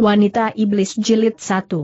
Wanita Iblis Jilid 1.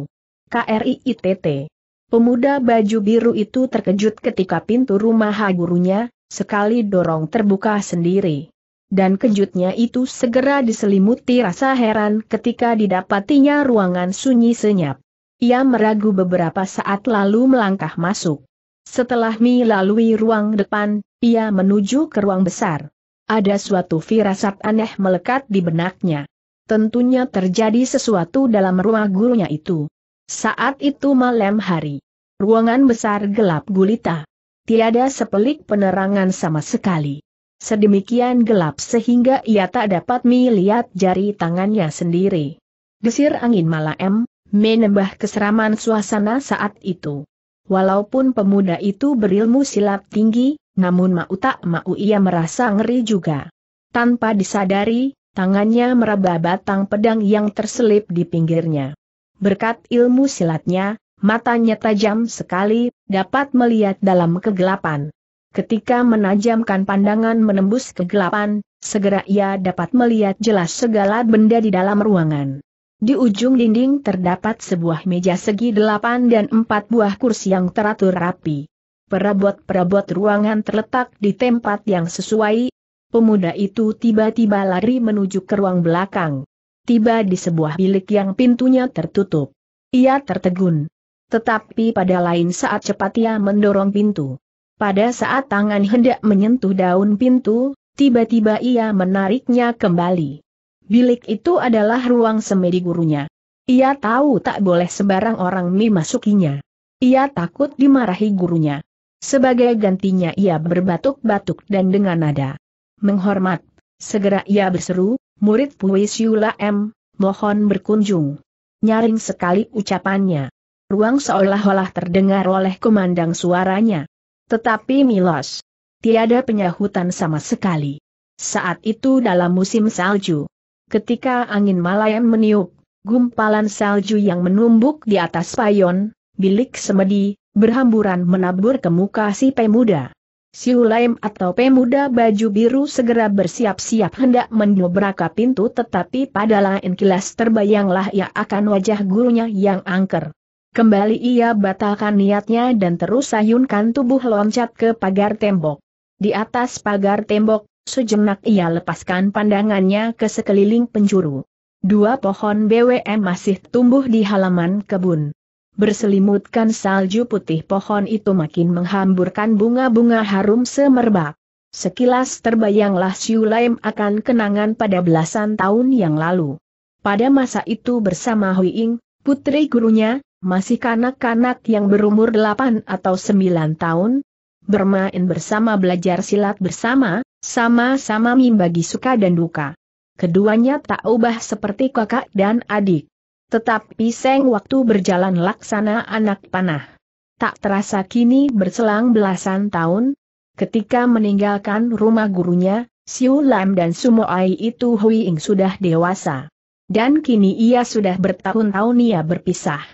KRIITT. Pemuda baju biru itu terkejut ketika pintu rumah gurunya, sekali dorong terbuka sendiri. Dan kejutnya itu segera diselimuti rasa heran ketika didapatinya ruangan sunyi senyap. Ia meragu beberapa saat lalu melangkah masuk. Setelah melalui ruang depan, ia menuju ke ruang besar. Ada suatu firasat aneh melekat di benaknya tentunya terjadi sesuatu dalam ruang gurunya itu. Saat itu malam hari. Ruangan besar gelap gulita. Tiada sepelik penerangan sama sekali. Sedemikian gelap sehingga ia tak dapat melihat jari tangannya sendiri. Desir angin malam, menambah keseraman suasana saat itu. Walaupun pemuda itu berilmu silap tinggi, namun mau tak mau ia merasa ngeri juga. Tanpa disadari, Tangannya meraba batang pedang yang terselip di pinggirnya. Berkat ilmu silatnya, matanya tajam sekali, dapat melihat dalam kegelapan. Ketika menajamkan pandangan menembus kegelapan, segera ia dapat melihat jelas segala benda di dalam ruangan. Di ujung dinding terdapat sebuah meja segi delapan dan empat buah kursi yang teratur rapi. Perabot-perabot ruangan terletak di tempat yang sesuai, pemuda itu tiba-tiba lari menuju ke ruang belakang. Tiba di sebuah bilik yang pintunya tertutup. Ia tertegun. Tetapi pada lain saat cepat ia mendorong pintu. Pada saat tangan hendak menyentuh daun pintu, tiba-tiba ia menariknya kembali. Bilik itu adalah ruang semedi gurunya. Ia tahu tak boleh sebarang orang memasukinya. Ia takut dimarahi gurunya. Sebagai gantinya ia berbatuk-batuk dan dengan nada menghormat. Segera ia berseru, murid Puisiula M, mohon berkunjung. Nyaring sekali ucapannya. Ruang seolah-olah terdengar oleh kumandang suaranya. Tetapi Milos. Tiada penyahutan sama sekali. Saat itu dalam musim salju. Ketika angin malayan meniup, gumpalan salju yang menumbuk di atas payon, bilik semedi, berhamburan menabur ke muka si pemuda. Siulaim atau pemuda baju biru segera bersiap-siap hendak mendobrak pintu tetapi pada lain kilas terbayanglah ia akan wajah gurunya yang angker. Kembali ia batalkan niatnya dan terus sayunkan tubuh loncat ke pagar tembok. Di atas pagar tembok, sejenak ia lepaskan pandangannya ke sekeliling penjuru. Dua pohon BWM masih tumbuh di halaman kebun berselimutkan salju putih pohon itu makin menghamburkan bunga-bunga harum semerbak. Sekilas terbayanglah Siulaim akan kenangan pada belasan tahun yang lalu. Pada masa itu bersama Huiing, putri gurunya, masih kanak-kanak yang berumur 8 atau 9 tahun, bermain bersama belajar silat bersama, sama-sama membagi suka dan duka. Keduanya tak ubah seperti kakak dan adik. Tetapi seng waktu berjalan laksana anak panah. Tak terasa kini berselang belasan tahun, ketika meninggalkan rumah gurunya, Siu Lam dan Sumo Ai itu Hui Ing sudah dewasa. Dan kini ia sudah bertahun-tahun ia berpisah.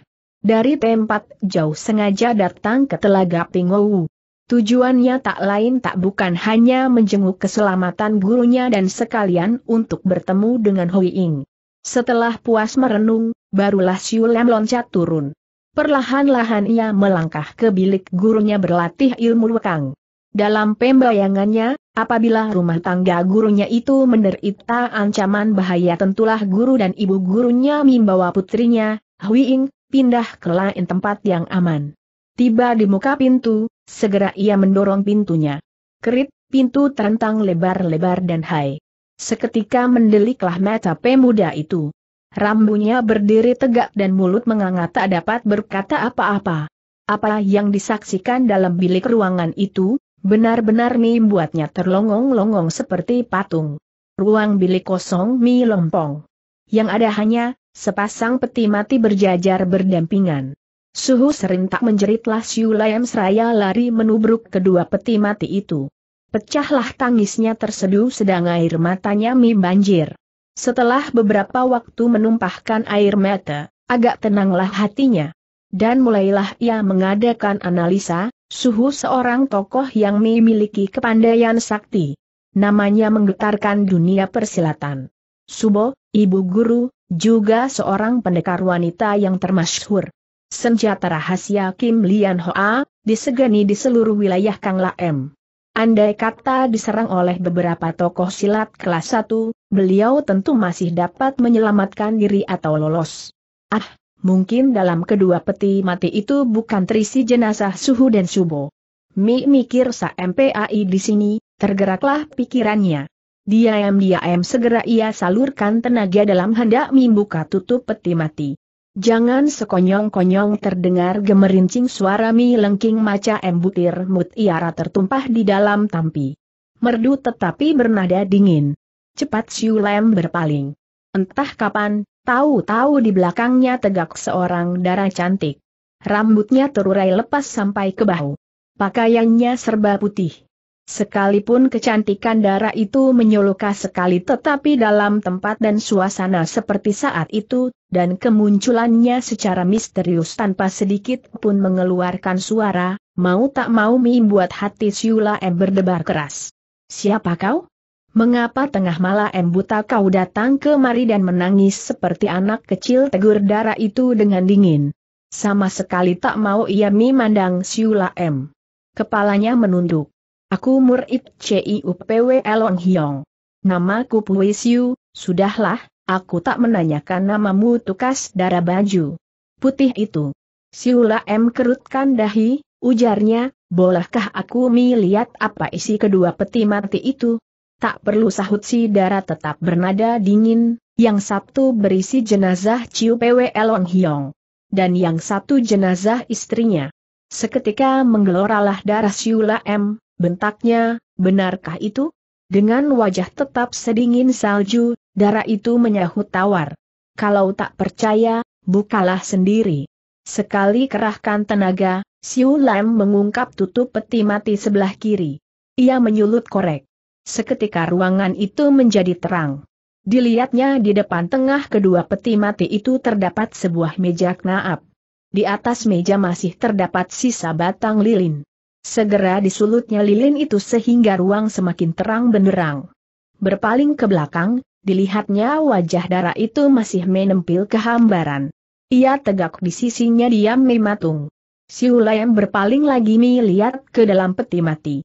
Dari tempat jauh sengaja datang ke Telaga Pingou. Tujuannya tak lain tak bukan hanya menjenguk keselamatan gurunya dan sekalian untuk bertemu dengan Hui Ing. Setelah puas merenung, barulah Siulam loncat turun. Perlahan-lahan ia melangkah ke bilik gurunya berlatih ilmu wekang. Dalam pembayangannya, apabila rumah tangga gurunya itu menderita ancaman bahaya tentulah guru dan ibu gurunya membawa putrinya, Huiing, pindah ke lain tempat yang aman. Tiba di muka pintu, segera ia mendorong pintunya. Kerit, pintu terentang lebar-lebar dan hai. Seketika mendeliklah mata pemuda itu. Rambunya berdiri tegak dan mulut menganga tak dapat berkata apa-apa. Apa yang disaksikan dalam bilik ruangan itu, benar-benar membuatnya terlongong-longong seperti patung. Ruang bilik kosong mi lompong. Yang ada hanya, sepasang peti mati berjajar berdampingan. Suhu serentak menjeritlah Siulayam Seraya lari menubruk kedua peti mati itu. Pecahlah tangisnya terseduh sedang air matanya mi banjir. Setelah beberapa waktu menumpahkan air mata, agak tenanglah hatinya. Dan mulailah ia mengadakan analisa, suhu seorang tokoh yang mi memiliki kepandaian sakti. Namanya menggetarkan dunia persilatan. Subo, ibu guru, juga seorang pendekar wanita yang termasyhur. Senjata rahasia Kim Lian Hoa, disegani di seluruh wilayah Kang M. Andai kata diserang oleh beberapa tokoh silat kelas 1, beliau tentu masih dapat menyelamatkan diri atau lolos. Ah, mungkin dalam kedua peti mati itu bukan terisi jenazah Suhu dan Subo. Mi mikir sa MPAI di sini, tergeraklah pikirannya. Diam-diam segera ia salurkan tenaga dalam hendak membuka tutup peti mati. Jangan sekonyong-konyong terdengar gemerincing suara mi lengking maca embutir mutiara tertumpah di dalam tampi. Merdu tetapi bernada dingin. Cepat Siu Lem berpaling. Entah kapan, tahu-tahu di belakangnya tegak seorang darah cantik. Rambutnya terurai lepas sampai ke bahu. Pakaiannya serba putih. Sekalipun kecantikan darah itu menyoloka sekali tetapi dalam tempat dan suasana seperti saat itu, dan kemunculannya secara misterius tanpa sedikit pun mengeluarkan suara, mau tak mau membuat hati Siula M berdebar keras. Siapa kau? Mengapa tengah malam M buta kau datang kemari dan menangis seperti anak kecil tegur darah itu dengan dingin? Sama sekali tak mau ia memandang Siula M. Kepalanya menunduk. Aku murid CIUPW Elong Hiong. Nama Pui Siu, sudahlah, aku tak menanyakan namamu tukas darah baju. Putih itu. Siula M kerutkan dahi, ujarnya, bolehkah aku melihat apa isi kedua peti mati itu? Tak perlu sahut si darah tetap bernada dingin, yang satu berisi jenazah Ciu PW Elong Hiong. Dan yang satu jenazah istrinya. Seketika menggeloralah darah Siula M, bentaknya, benarkah itu? Dengan wajah tetap sedingin salju, darah itu menyahut tawar. Kalau tak percaya, bukalah sendiri. Sekali kerahkan tenaga, Siu Lam mengungkap tutup peti mati sebelah kiri. Ia menyulut korek. Seketika ruangan itu menjadi terang. Dilihatnya di depan tengah kedua peti mati itu terdapat sebuah meja knaap. Di atas meja masih terdapat sisa batang lilin. Segera disulutnya lilin itu sehingga ruang semakin terang benderang. Berpaling ke belakang, dilihatnya wajah darah itu masih menempil kehambaran. Ia tegak di sisinya diam mematung. Siulayam berpaling lagi melihat ke dalam peti mati.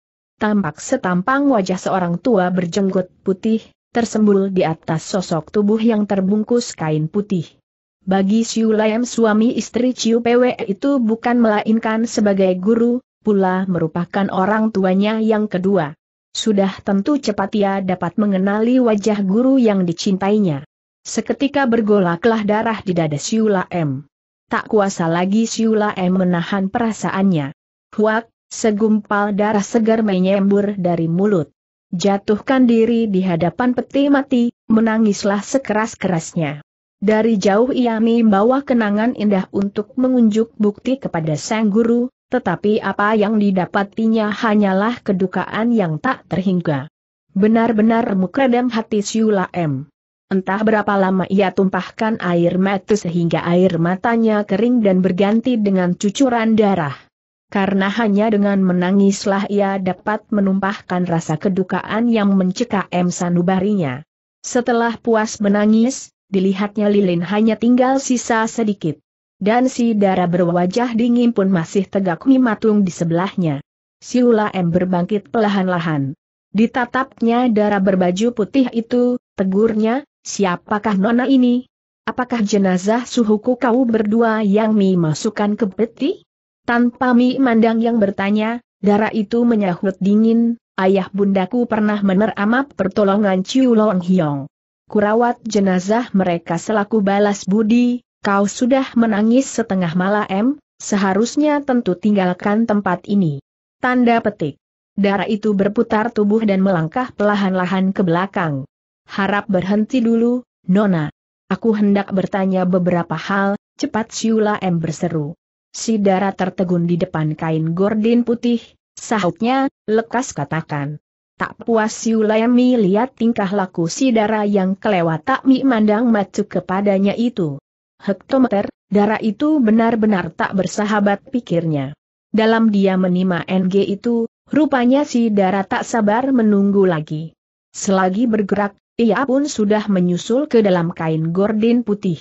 Tampak setampang wajah seorang tua berjenggot putih, tersembul di atas sosok tubuh yang terbungkus kain putih. Bagi Siulayam suami istri Ciu Pwe itu bukan melainkan sebagai guru, pula merupakan orang tuanya yang kedua. Sudah tentu cepat ia dapat mengenali wajah guru yang dicintainya. Seketika bergolaklah darah di dada Siula M. Tak kuasa lagi Siula M menahan perasaannya. Huak, segumpal darah segar menyembur dari mulut. Jatuhkan diri di hadapan peti mati, menangislah sekeras-kerasnya. Dari jauh ia membawa kenangan indah untuk mengunjuk bukti kepada sang guru, tetapi apa yang didapatinya hanyalah kedukaan yang tak terhingga. Benar-benar mukredam hati Siula M. Entah berapa lama ia tumpahkan air mata sehingga air matanya kering dan berganti dengan cucuran darah. Karena hanya dengan menangislah ia dapat menumpahkan rasa kedukaan yang mencekam M. Sanubarinya. Setelah puas menangis, dilihatnya lilin hanya tinggal sisa sedikit. Dan si darah berwajah dingin pun masih tegak mematung di sebelahnya. Siula M berbangkit perlahan-lahan. Ditatapnya darah berbaju putih itu, tegurnya, siapakah nona ini? Apakah jenazah suhuku kau berdua yang mi masukkan ke peti? Tanpa mi mandang yang bertanya, darah itu menyahut dingin, ayah bundaku pernah meneramap pertolongan Ciu Long Hiong. Kurawat jenazah mereka selaku balas budi, kau sudah menangis setengah malam, seharusnya tentu tinggalkan tempat ini. Tanda petik. Darah itu berputar tubuh dan melangkah pelahan-lahan ke belakang. Harap berhenti dulu, Nona. Aku hendak bertanya beberapa hal, cepat Siula M berseru. Si darah tertegun di depan kain gordin putih, sahutnya, lekas katakan. Tak puas Siula M lihat tingkah laku si darah yang kelewat tak mi mandang macu kepadanya itu hektometer, darah itu benar-benar tak bersahabat pikirnya. Dalam dia menima NG itu, rupanya si darah tak sabar menunggu lagi. Selagi bergerak, ia pun sudah menyusul ke dalam kain gordin putih.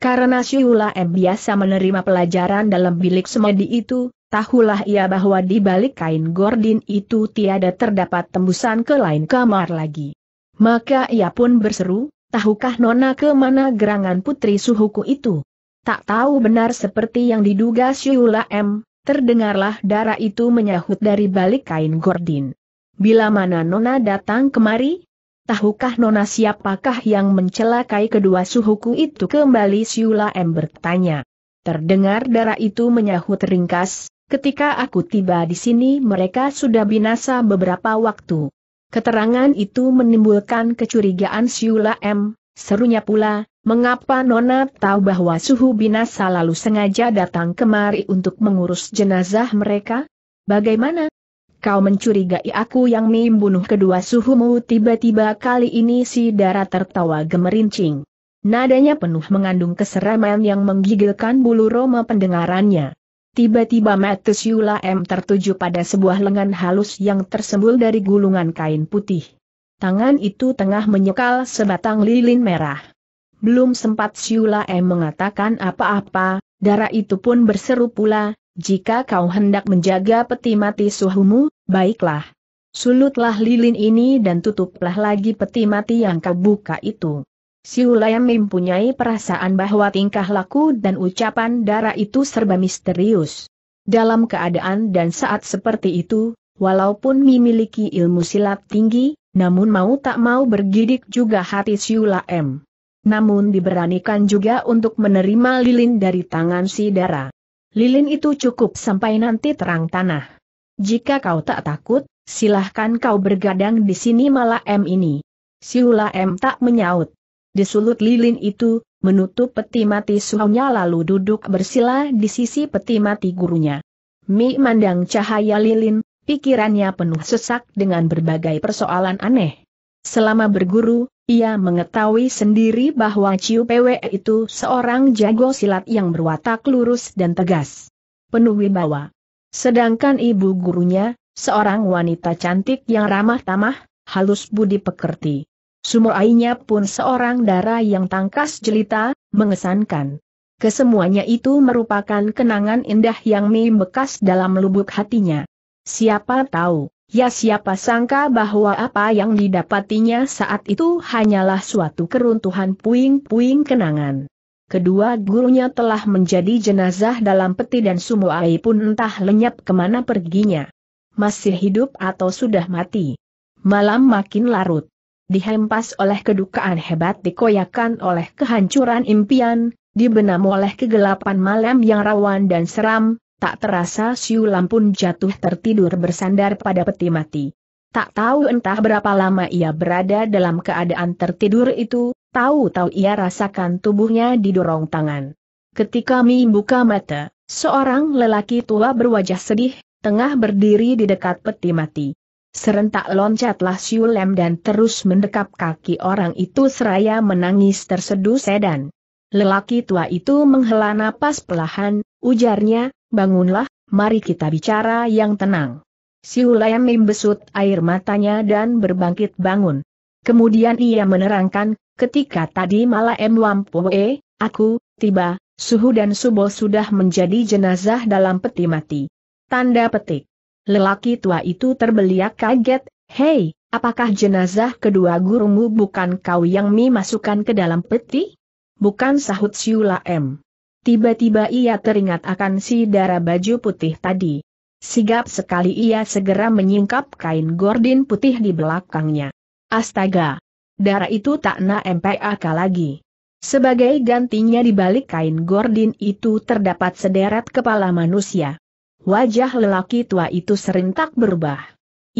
Karena Syuhula M biasa menerima pelajaran dalam bilik semedi itu, tahulah ia bahwa di balik kain gordin itu tiada terdapat tembusan ke lain kamar lagi. Maka ia pun berseru, Tahukah Nona ke mana gerangan putri suhuku itu? Tak tahu benar seperti yang diduga Syula M, terdengarlah darah itu menyahut dari balik kain gordin. Bila mana Nona datang kemari? Tahukah Nona siapakah yang mencelakai kedua suhuku itu kembali Syula M bertanya. Terdengar darah itu menyahut ringkas, ketika aku tiba di sini mereka sudah binasa beberapa waktu. Keterangan itu menimbulkan kecurigaan Siula M. Serunya pula, mengapa Nona tahu bahwa suhu binasa lalu sengaja datang kemari untuk mengurus jenazah mereka? Bagaimana? Kau mencurigai aku yang membunuh kedua suhumu tiba-tiba kali ini si darah tertawa gemerincing. Nadanya penuh mengandung keseraman yang menggigilkan bulu roma pendengarannya. Tiba-tiba Matus Yula M tertuju pada sebuah lengan halus yang tersembul dari gulungan kain putih. Tangan itu tengah menyekal sebatang lilin merah. Belum sempat Siula M mengatakan apa-apa, darah itu pun berseru pula, jika kau hendak menjaga peti mati suhumu, baiklah. Sulutlah lilin ini dan tutuplah lagi peti mati yang kau buka itu. Siulayam mempunyai perasaan bahwa tingkah laku dan ucapan darah itu serba misterius. Dalam keadaan dan saat seperti itu, walaupun memiliki ilmu silat tinggi, namun mau tak mau bergidik juga hati Siula M. Namun diberanikan juga untuk menerima lilin dari tangan si darah. Lilin itu cukup sampai nanti terang tanah. Jika kau tak takut, silahkan kau bergadang di sini malah M ini. Siula M tak menyaut. Disulut lilin itu, menutup peti mati suhunya lalu duduk bersila di sisi peti mati gurunya. Mi mandang cahaya lilin, pikirannya penuh sesak dengan berbagai persoalan aneh. Selama berguru, ia mengetahui sendiri bahwa Ciu PWE itu seorang jago silat yang berwatak lurus dan tegas. Penuh wibawa. Sedangkan ibu gurunya, seorang wanita cantik yang ramah tamah, halus budi pekerti airnya pun seorang darah yang tangkas jelita, mengesankan. Kesemuanya itu merupakan kenangan indah yang membekas dalam lubuk hatinya. Siapa tahu, ya siapa sangka bahwa apa yang didapatinya saat itu hanyalah suatu keruntuhan puing-puing kenangan. Kedua gurunya telah menjadi jenazah dalam peti dan air pun entah lenyap kemana perginya. Masih hidup atau sudah mati. Malam makin larut dihempas oleh kedukaan hebat dikoyakan oleh kehancuran impian, dibenam oleh kegelapan malam yang rawan dan seram, tak terasa siulam pun jatuh tertidur bersandar pada peti mati. Tak tahu entah berapa lama ia berada dalam keadaan tertidur itu, tahu-tahu ia rasakan tubuhnya didorong tangan. Ketika Mi buka mata, seorang lelaki tua berwajah sedih, tengah berdiri di dekat peti mati. Serentak loncatlah Siulem dan terus mendekap kaki orang itu seraya menangis terseduh sedan. Lelaki tua itu menghela napas pelahan, ujarnya, bangunlah, mari kita bicara yang tenang. Siulem membesut air matanya dan berbangkit bangun. Kemudian ia menerangkan, ketika tadi malam Wampoe, aku, tiba, Suhu dan Subo sudah menjadi jenazah dalam peti mati. Tanda petik. Lelaki tua itu terbeliak kaget, Hei, apakah jenazah kedua gurumu bukan kau yang memasukkan ke dalam peti? Bukan sahut Siula M. Tiba-tiba ia teringat akan si darah baju putih tadi. Sigap sekali ia segera menyingkap kain gordin putih di belakangnya. Astaga! Darah itu tak na MPAK lagi. Sebagai gantinya di balik kain gordin itu terdapat sederet kepala manusia. Wajah lelaki tua itu serentak berubah.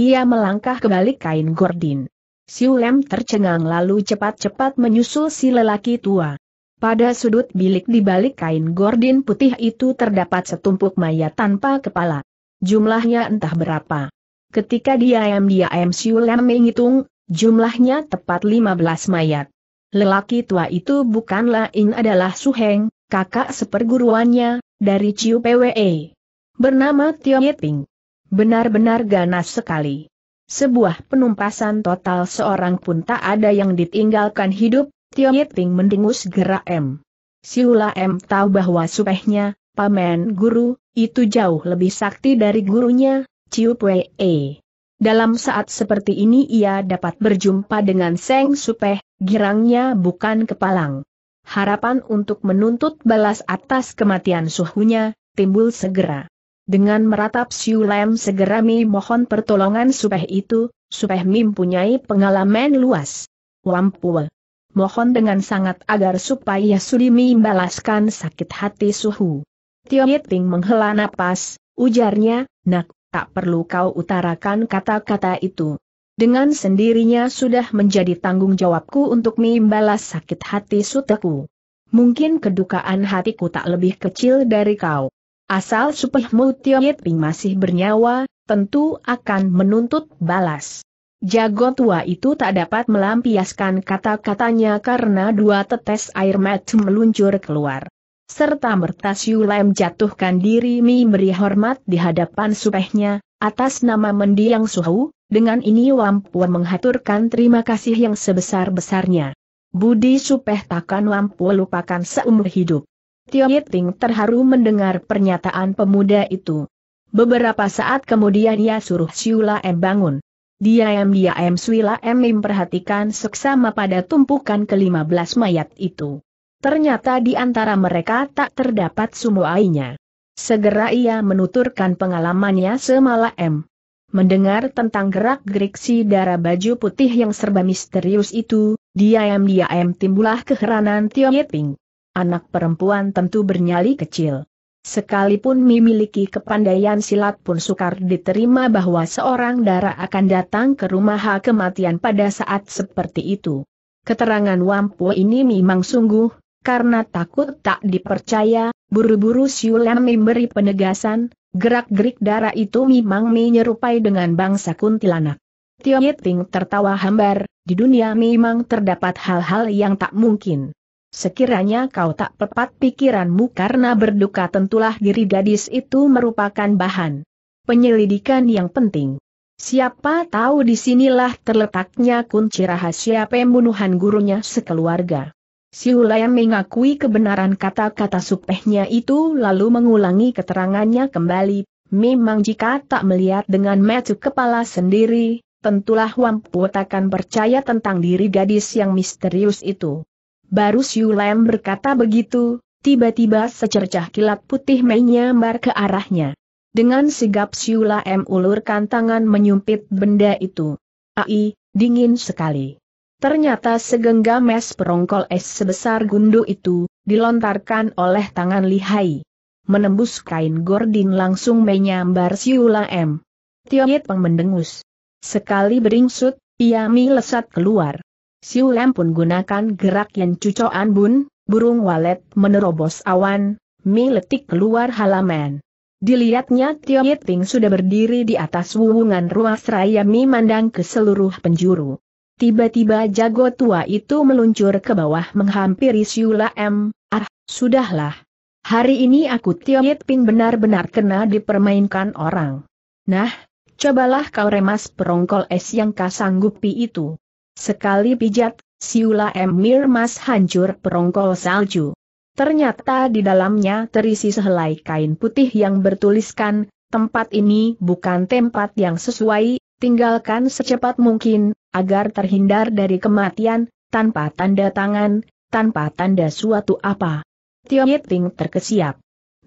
Ia melangkah ke balik kain gordin. Siulem tercengang lalu cepat-cepat menyusul si lelaki tua. Pada sudut bilik di balik kain gordin putih itu terdapat setumpuk mayat tanpa kepala. Jumlahnya entah berapa. Ketika diam-diam Siulem menghitung, jumlahnya tepat 15 mayat. Lelaki tua itu bukanlah in adalah Suheng, kakak seperguruannya, dari Ciu PWE bernama Tio Yeting. Benar-benar ganas sekali. Sebuah penumpasan total seorang pun tak ada yang ditinggalkan hidup, Tio Yeting mendengus gerak M. Siula M tahu bahwa supehnya, pamen guru, itu jauh lebih sakti dari gurunya, Ciu Pue E. Dalam saat seperti ini ia dapat berjumpa dengan Seng Supeh, girangnya bukan kepalang. Harapan untuk menuntut balas atas kematian suhunya, timbul segera. Dengan meratap Siu Lam segera Mi mohon pertolongan supaya itu, supaya Mi mempunyai pengalaman luas. Wampua. Mohon dengan sangat agar supaya Mi membalaskan sakit hati Suhu. Tio Ting menghela napas, ujarnya, nak, tak perlu kau utarakan kata-kata itu. Dengan sendirinya sudah menjadi tanggung jawabku untuk membalas sakit hati suteku. Mungkin kedukaan hatiku tak lebih kecil dari kau. Asal Supeh Mutio Ping masih bernyawa, tentu akan menuntut balas. Jago tua itu tak dapat melampiaskan kata-katanya karena dua tetes air mata meluncur keluar. Serta merta Siulem jatuhkan diri memberi hormat di hadapan supehnya, atas nama mendiang suhu, dengan ini Wampuan menghaturkan terima kasih yang sebesar-besarnya. Budi supeh takkan Wampu lupakan seumur hidup. Tio Yiting terharu mendengar pernyataan pemuda itu. Beberapa saat kemudian ia suruh Siula M bangun. Diam-diam Siula M memperhatikan seksama pada tumpukan ke-15 mayat itu. Ternyata di antara mereka tak terdapat sumuainya. Segera ia menuturkan pengalamannya semalam. Mendengar tentang gerak-gerik si darah baju putih yang serba misterius itu, diam-diam timbulah keheranan Tio Yiting. Anak perempuan tentu bernyali kecil. Sekalipun memiliki kepandaian silat pun sukar diterima bahwa seorang darah akan datang ke rumah kematian pada saat seperti itu. Keterangan Wampu ini memang sungguh, karena takut tak dipercaya, buru-buru Siulam memberi penegasan, gerak-gerik darah itu memang menyerupai dengan bangsa kuntilanak. Tio Yeting tertawa hambar, di dunia memang terdapat hal-hal yang tak mungkin. Sekiranya kau tak tepat pikiranmu karena berduka tentulah diri gadis itu merupakan bahan penyelidikan yang penting. Siapa tahu disinilah terletaknya kunci rahasia pembunuhan gurunya sekeluarga. Si Hulayan mengakui kebenaran kata-kata supehnya itu lalu mengulangi keterangannya kembali, memang jika tak melihat dengan metu kepala sendiri, tentulah Wampu takkan percaya tentang diri gadis yang misterius itu. Baru Siu berkata begitu, tiba-tiba secercah kilat putih menyambar ke arahnya. Dengan sigap Siu ulurkan tangan menyumpit benda itu. Ai, dingin sekali. Ternyata segenggam es perongkol es sebesar gundu itu, dilontarkan oleh tangan lihai. Menembus kain gordin langsung menyambar Siu Lam. Tiongit mendengus. Sekali beringsut, ia melesat keluar. Siu Lem pun gunakan gerak yang cucoan bun, burung walet menerobos awan, Mi keluar halaman. Dilihatnya Tio Yiting sudah berdiri di atas wuhungan ruas raya Mi ke seluruh penjuru. Tiba-tiba jago tua itu meluncur ke bawah menghampiri Siula M. Ah, sudahlah. Hari ini aku Tio Yiting benar-benar kena dipermainkan orang. Nah, cobalah kau remas perongkol es yang kasanggupi itu. Sekali pijat, siula emir mas hancur perongkol salju. Ternyata di dalamnya terisi sehelai kain putih yang bertuliskan, tempat ini bukan tempat yang sesuai, tinggalkan secepat mungkin, agar terhindar dari kematian, tanpa tanda tangan, tanpa tanda suatu apa. Tio Yiting terkesiap.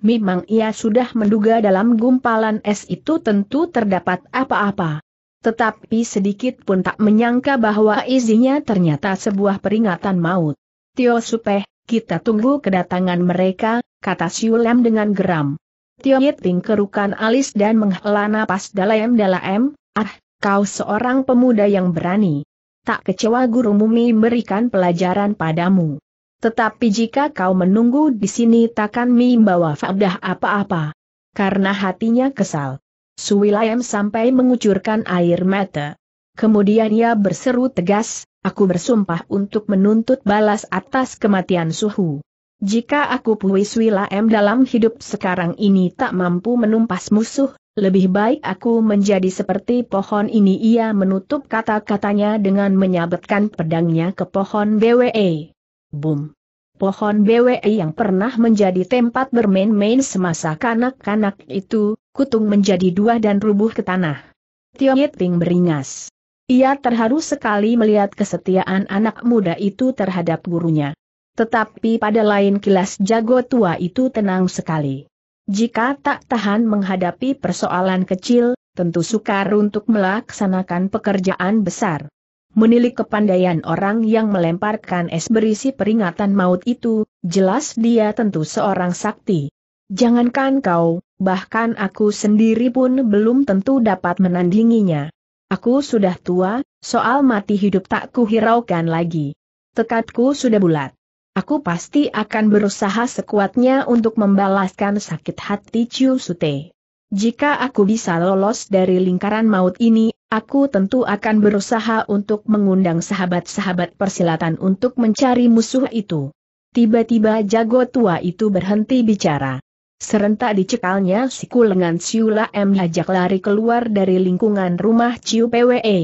Memang ia sudah menduga dalam gumpalan es itu tentu terdapat apa-apa. Tetapi sedikit pun tak menyangka bahwa izinya ternyata sebuah peringatan maut. Tio Supeh, kita tunggu kedatangan mereka, kata Siulem dengan geram. Tio Yiting kerukan alis dan menghela napas dalam-dalam, ah, kau seorang pemuda yang berani. Tak kecewa guru mumi memberikan pelajaran padamu. Tetapi jika kau menunggu di sini takkan mi bawa faedah apa-apa. Karena hatinya kesal. Suwilayem sampai mengucurkan air mata. Kemudian ia berseru tegas, aku bersumpah untuk menuntut balas atas kematian Suhu. Jika aku puis Wilaem dalam hidup sekarang ini tak mampu menumpas musuh, lebih baik aku menjadi seperti pohon ini ia menutup kata-katanya dengan menyabetkan pedangnya ke pohon BWE. Boom! Pohon BWE yang pernah menjadi tempat bermain-main semasa kanak-kanak itu, kutung menjadi dua dan rubuh ke tanah. Tio Yeting beringas. Ia terharu sekali melihat kesetiaan anak muda itu terhadap gurunya. Tetapi pada lain kilas jago tua itu tenang sekali. Jika tak tahan menghadapi persoalan kecil, tentu sukar untuk melaksanakan pekerjaan besar. Menilik kepandaian orang yang melemparkan es berisi peringatan maut itu, jelas dia tentu seorang sakti. Jangankan kau, bahkan aku sendiri pun belum tentu dapat menandinginya. Aku sudah tua, soal mati hidup tak kuhiraukan lagi. Tekadku sudah bulat. Aku pasti akan berusaha sekuatnya untuk membalaskan sakit hati Chiu Sute. Jika aku bisa lolos dari lingkaran maut ini, aku tentu akan berusaha untuk mengundang sahabat-sahabat persilatan untuk mencari musuh itu. Tiba-tiba jago tua itu berhenti bicara. Serentak dicekalnya si kulengan Siula M hajak lari keluar dari lingkungan rumah Ciu PWE. E.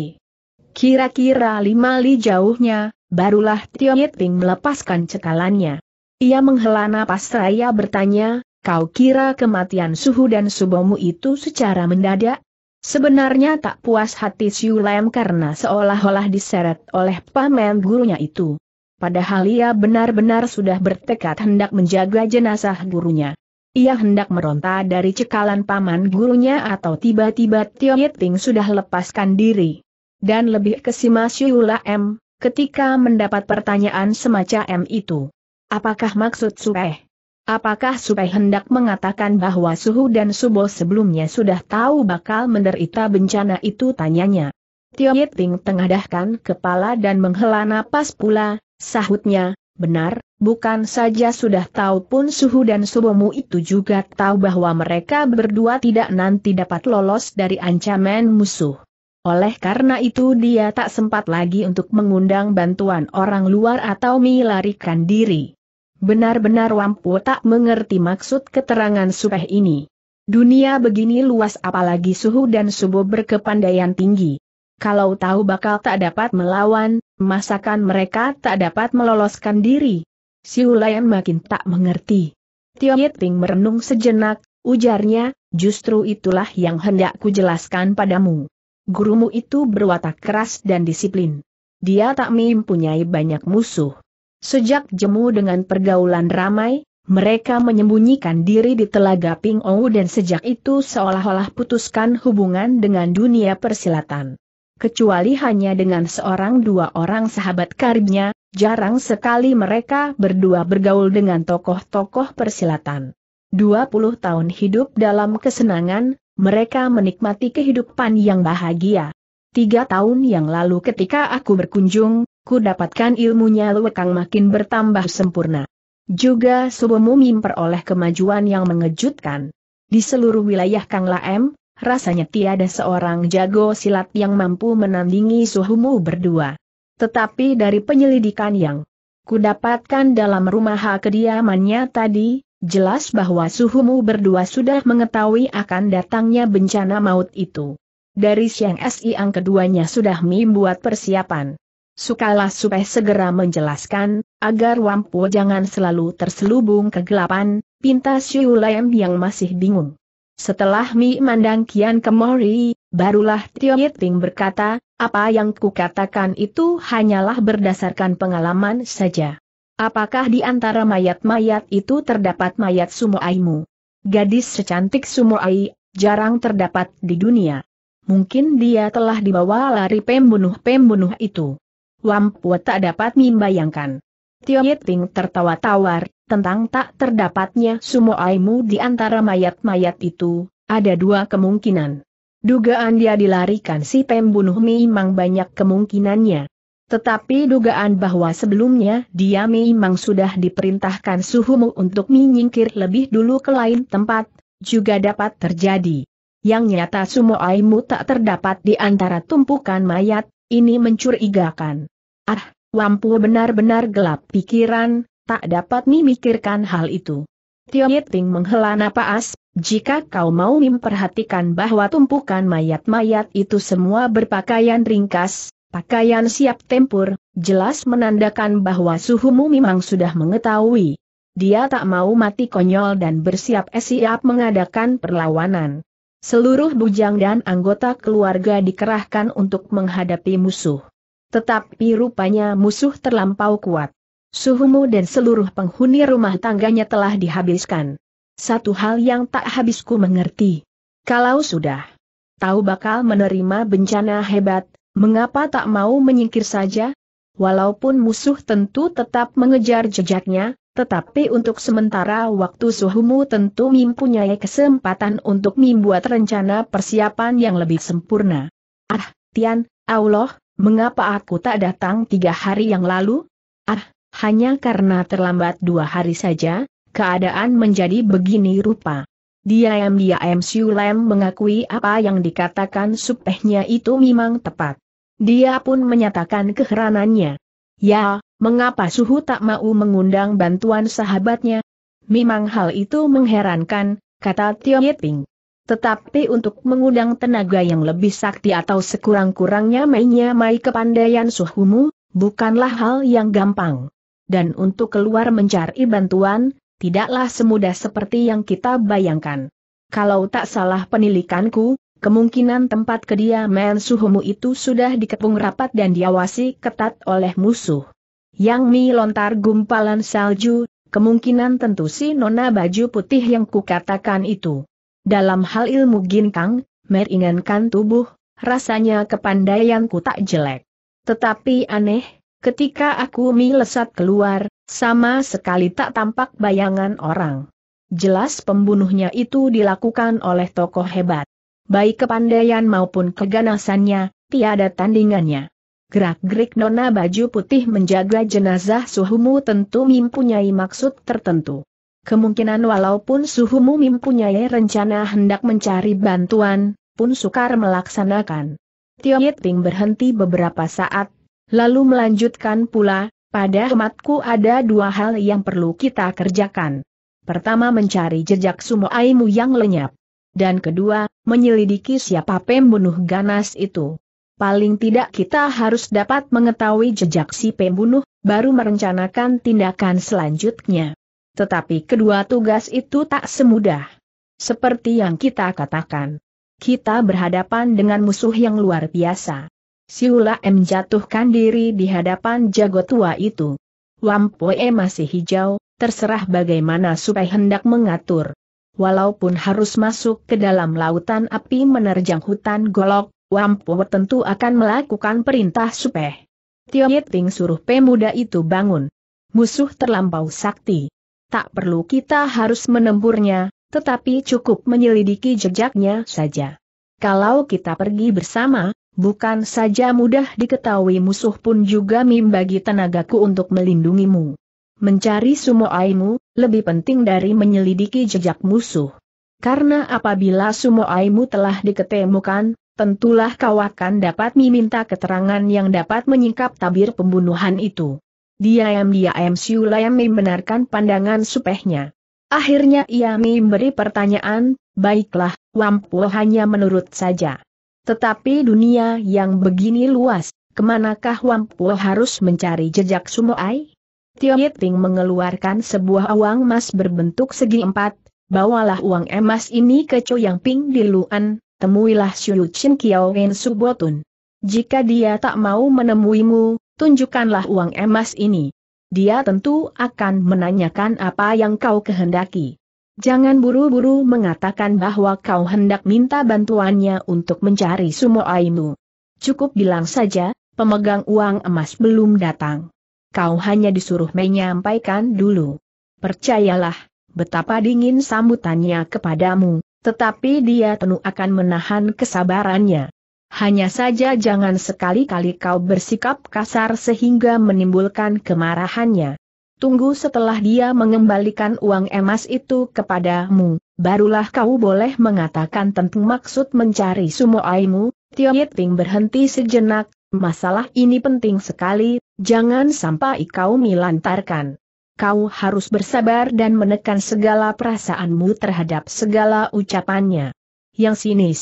Kira-kira lima li jauhnya, barulah Tio Yiting melepaskan cekalannya. Ia menghela napas raya bertanya, kau kira kematian suhu dan subomu itu secara mendadak? Sebenarnya tak puas hati Siula M karena seolah-olah diseret oleh pamen gurunya itu. Padahal ia benar-benar sudah bertekad hendak menjaga jenazah gurunya. Ia hendak meronta dari cekalan paman gurunya atau tiba-tiba Tio Yeting sudah lepaskan diri. Dan lebih ke si Siula M, ketika mendapat pertanyaan semacam itu. Apakah maksud Supeh? Apakah Supeh hendak mengatakan bahwa Suhu dan Subo sebelumnya sudah tahu bakal menderita bencana itu tanyanya. Tio Yeting tengadahkan kepala dan menghela napas pula, sahutnya, Benar, bukan saja sudah tahu pun Suhu dan Subomu itu juga tahu bahwa mereka berdua tidak nanti dapat lolos dari ancaman musuh. Oleh karena itu dia tak sempat lagi untuk mengundang bantuan orang luar atau melarikan diri. Benar-benar Wampu tak mengerti maksud keterangan Supeh ini. Dunia begini luas apalagi suhu dan subuh berkepandaian tinggi kalau tahu bakal tak dapat melawan, masakan mereka tak dapat meloloskan diri. Si Hulayan makin tak mengerti. Tio Yeting merenung sejenak, ujarnya, justru itulah yang hendak jelaskan padamu. Gurumu itu berwatak keras dan disiplin. Dia tak mempunyai banyak musuh. Sejak jemu dengan pergaulan ramai, mereka menyembunyikan diri di Telaga Ping Ou dan sejak itu seolah-olah putuskan hubungan dengan dunia persilatan kecuali hanya dengan seorang dua orang sahabat karibnya, jarang sekali mereka berdua bergaul dengan tokoh-tokoh persilatan. 20 tahun hidup dalam kesenangan, mereka menikmati kehidupan yang bahagia. Tiga tahun yang lalu ketika aku berkunjung, ku dapatkan ilmunya lewekang makin bertambah sempurna. Juga Subomumi peroleh kemajuan yang mengejutkan. Di seluruh wilayah Kang Laem, rasanya tiada seorang jago silat yang mampu menandingi suhumu berdua. Tetapi dari penyelidikan yang kudapatkan dalam rumah kediamannya tadi, jelas bahwa suhumu berdua sudah mengetahui akan datangnya bencana maut itu. Dari siang siang keduanya sudah membuat persiapan. Sukalah supaya segera menjelaskan, agar Wampu jangan selalu terselubung kegelapan, pinta Siulem yang masih bingung. Setelah Mi mandang Kian Kemori, barulah Tio Yiting berkata, apa yang kukatakan itu hanyalah berdasarkan pengalaman saja. Apakah di antara mayat-mayat itu terdapat mayat Sumoaimu? Gadis secantik Sumoai, jarang terdapat di dunia. Mungkin dia telah dibawa lari pembunuh-pembunuh itu. Wampu tak dapat membayangkan. Tio Yiting tertawa tawar, tentang tak terdapatnya sumo aimu di antara mayat-mayat itu, ada dua kemungkinan. Dugaan dia dilarikan si pembunuh memang banyak kemungkinannya. Tetapi dugaan bahwa sebelumnya dia memang sudah diperintahkan Suhumu untuk menyingkir lebih dulu ke lain tempat, juga dapat terjadi. Yang nyata sumo aimu tak terdapat di antara tumpukan mayat, ini mencurigakan. Ah, Wampu benar-benar gelap pikiran, tak dapat memikirkan hal itu. Tio Yeting menghela napas, jika kau mau memperhatikan bahwa tumpukan mayat-mayat itu semua berpakaian ringkas, pakaian siap tempur, jelas menandakan bahwa suhumu memang sudah mengetahui. Dia tak mau mati konyol dan bersiap eh siap mengadakan perlawanan. Seluruh bujang dan anggota keluarga dikerahkan untuk menghadapi musuh. Tetapi rupanya musuh terlampau kuat suhumu dan seluruh penghuni rumah tangganya telah dihabiskan. Satu hal yang tak habisku mengerti. Kalau sudah tahu bakal menerima bencana hebat, mengapa tak mau menyingkir saja? Walaupun musuh tentu tetap mengejar jejaknya, tetapi untuk sementara waktu suhumu tentu mempunyai kesempatan untuk membuat rencana persiapan yang lebih sempurna. Ah, Tian, Allah, mengapa aku tak datang tiga hari yang lalu? Ah, hanya karena terlambat dua hari saja, keadaan menjadi begini rupa. Diam-diam Lem mengakui apa yang dikatakan supehnya itu memang tepat. Dia pun menyatakan keheranannya. Ya, mengapa Suhu tak mau mengundang bantuan sahabatnya? Memang hal itu mengherankan, kata Tio Yeting. Tetapi untuk mengundang tenaga yang lebih sakti atau sekurang-kurangnya mainnya mai kepandaian suhumu, bukanlah hal yang gampang dan untuk keluar mencari bantuan, tidaklah semudah seperti yang kita bayangkan. Kalau tak salah penilikanku, kemungkinan tempat kediaman suhumu itu sudah dikepung rapat dan diawasi ketat oleh musuh. Yang mi lontar gumpalan salju, kemungkinan tentu si nona baju putih yang kukatakan itu. Dalam hal ilmu ginkang, meringankan tubuh, rasanya kepandaianku tak jelek. Tetapi aneh, Ketika aku melesat keluar, sama sekali tak tampak bayangan orang. Jelas pembunuhnya itu dilakukan oleh tokoh hebat. Baik kepandaian maupun keganasannya, tiada tandingannya. Gerak-gerik nona baju putih menjaga jenazah suhumu tentu mempunyai maksud tertentu. Kemungkinan walaupun suhumu mempunyai rencana hendak mencari bantuan, pun sukar melaksanakan. Tio Yiting berhenti beberapa saat Lalu melanjutkan pula, pada hematku ada dua hal yang perlu kita kerjakan. Pertama mencari jejak Sumoaimu yang lenyap. Dan kedua, menyelidiki siapa pembunuh ganas itu. Paling tidak kita harus dapat mengetahui jejak si pembunuh, baru merencanakan tindakan selanjutnya. Tetapi kedua tugas itu tak semudah. Seperti yang kita katakan. Kita berhadapan dengan musuh yang luar biasa. Siula M jatuhkan diri di hadapan jago tua itu. Wampoe masih hijau, terserah bagaimana supaya hendak mengatur. Walaupun harus masuk ke dalam lautan api menerjang hutan golok, Wampoe tentu akan melakukan perintah supeh. Tio Yeting suruh pemuda itu bangun. Musuh terlampau sakti. Tak perlu kita harus menemburnya, tetapi cukup menyelidiki jejaknya saja. Kalau kita pergi bersama, bukan saja mudah diketahui musuh pun juga membagi tenagaku untuk melindungimu. Mencari sumo aimu lebih penting dari menyelidiki jejak musuh. Karena apabila sumo aimu telah diketemukan, tentulah kau akan dapat meminta keterangan yang dapat menyingkap tabir pembunuhan itu. Diam-diam Siulayam membenarkan pandangan supehnya. Akhirnya ia memberi pertanyaan, baiklah, Wampu hanya menurut saja. Tetapi dunia yang begini luas, kemanakah Wampuo harus mencari jejak Sumoai? Tio Yiting mengeluarkan sebuah uang emas berbentuk segi empat, bawalah uang emas ini ke Cho Ping di Luan, temuilah Xiu Chin Kiao Wen Subotun. Jika dia tak mau menemuimu, tunjukkanlah uang emas ini. Dia tentu akan menanyakan apa yang kau kehendaki. Jangan buru-buru mengatakan bahwa kau hendak minta bantuannya untuk mencari sumo aimu. Cukup bilang saja, pemegang uang emas belum datang. Kau hanya disuruh menyampaikan dulu. Percayalah, betapa dingin sambutannya kepadamu, tetapi dia penuh akan menahan kesabarannya. Hanya saja jangan sekali-kali kau bersikap kasar sehingga menimbulkan kemarahannya. Tunggu setelah dia mengembalikan uang emas itu kepadamu, barulah kau boleh mengatakan tentang maksud mencari sumoaimu. Tio Yeting berhenti sejenak, masalah ini penting sekali, jangan sampai kau milantarkan. Kau harus bersabar dan menekan segala perasaanmu terhadap segala ucapannya. Yang sinis.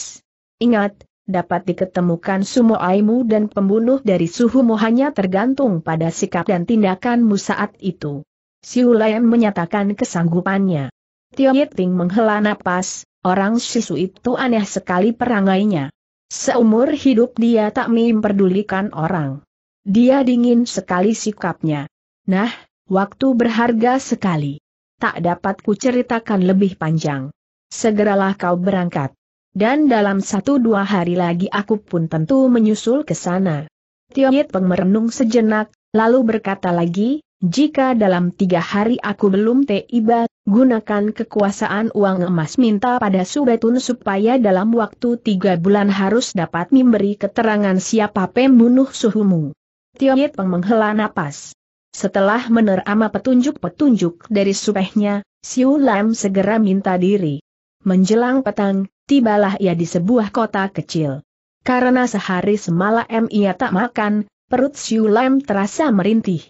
Ingat, dapat diketemukan Sumoaimu dan pembunuh dari Suhumu hanya tergantung pada sikap dan tindakanmu saat itu. Siulayan menyatakan kesanggupannya. Tio Yiting menghela napas, orang sisu itu aneh sekali perangainya. Seumur hidup dia tak memperdulikan orang. Dia dingin sekali sikapnya. Nah, waktu berharga sekali. Tak dapat kuceritakan lebih panjang. Segeralah kau berangkat. Dan dalam satu dua hari lagi aku pun tentu menyusul ke sana. Tiongit merenung sejenak, lalu berkata lagi, jika dalam tiga hari aku belum tiba, gunakan kekuasaan uang emas minta pada Subetun supaya dalam waktu tiga bulan harus dapat memberi keterangan siapa pembunuh suhumu. Tiongit menghela napas. Setelah menerama petunjuk-petunjuk dari supehnya, Siu Lam segera minta diri. Menjelang petang, tibalah ia di sebuah kota kecil. Karena sehari semalam ia tak makan, perut Siu Lam terasa merintih.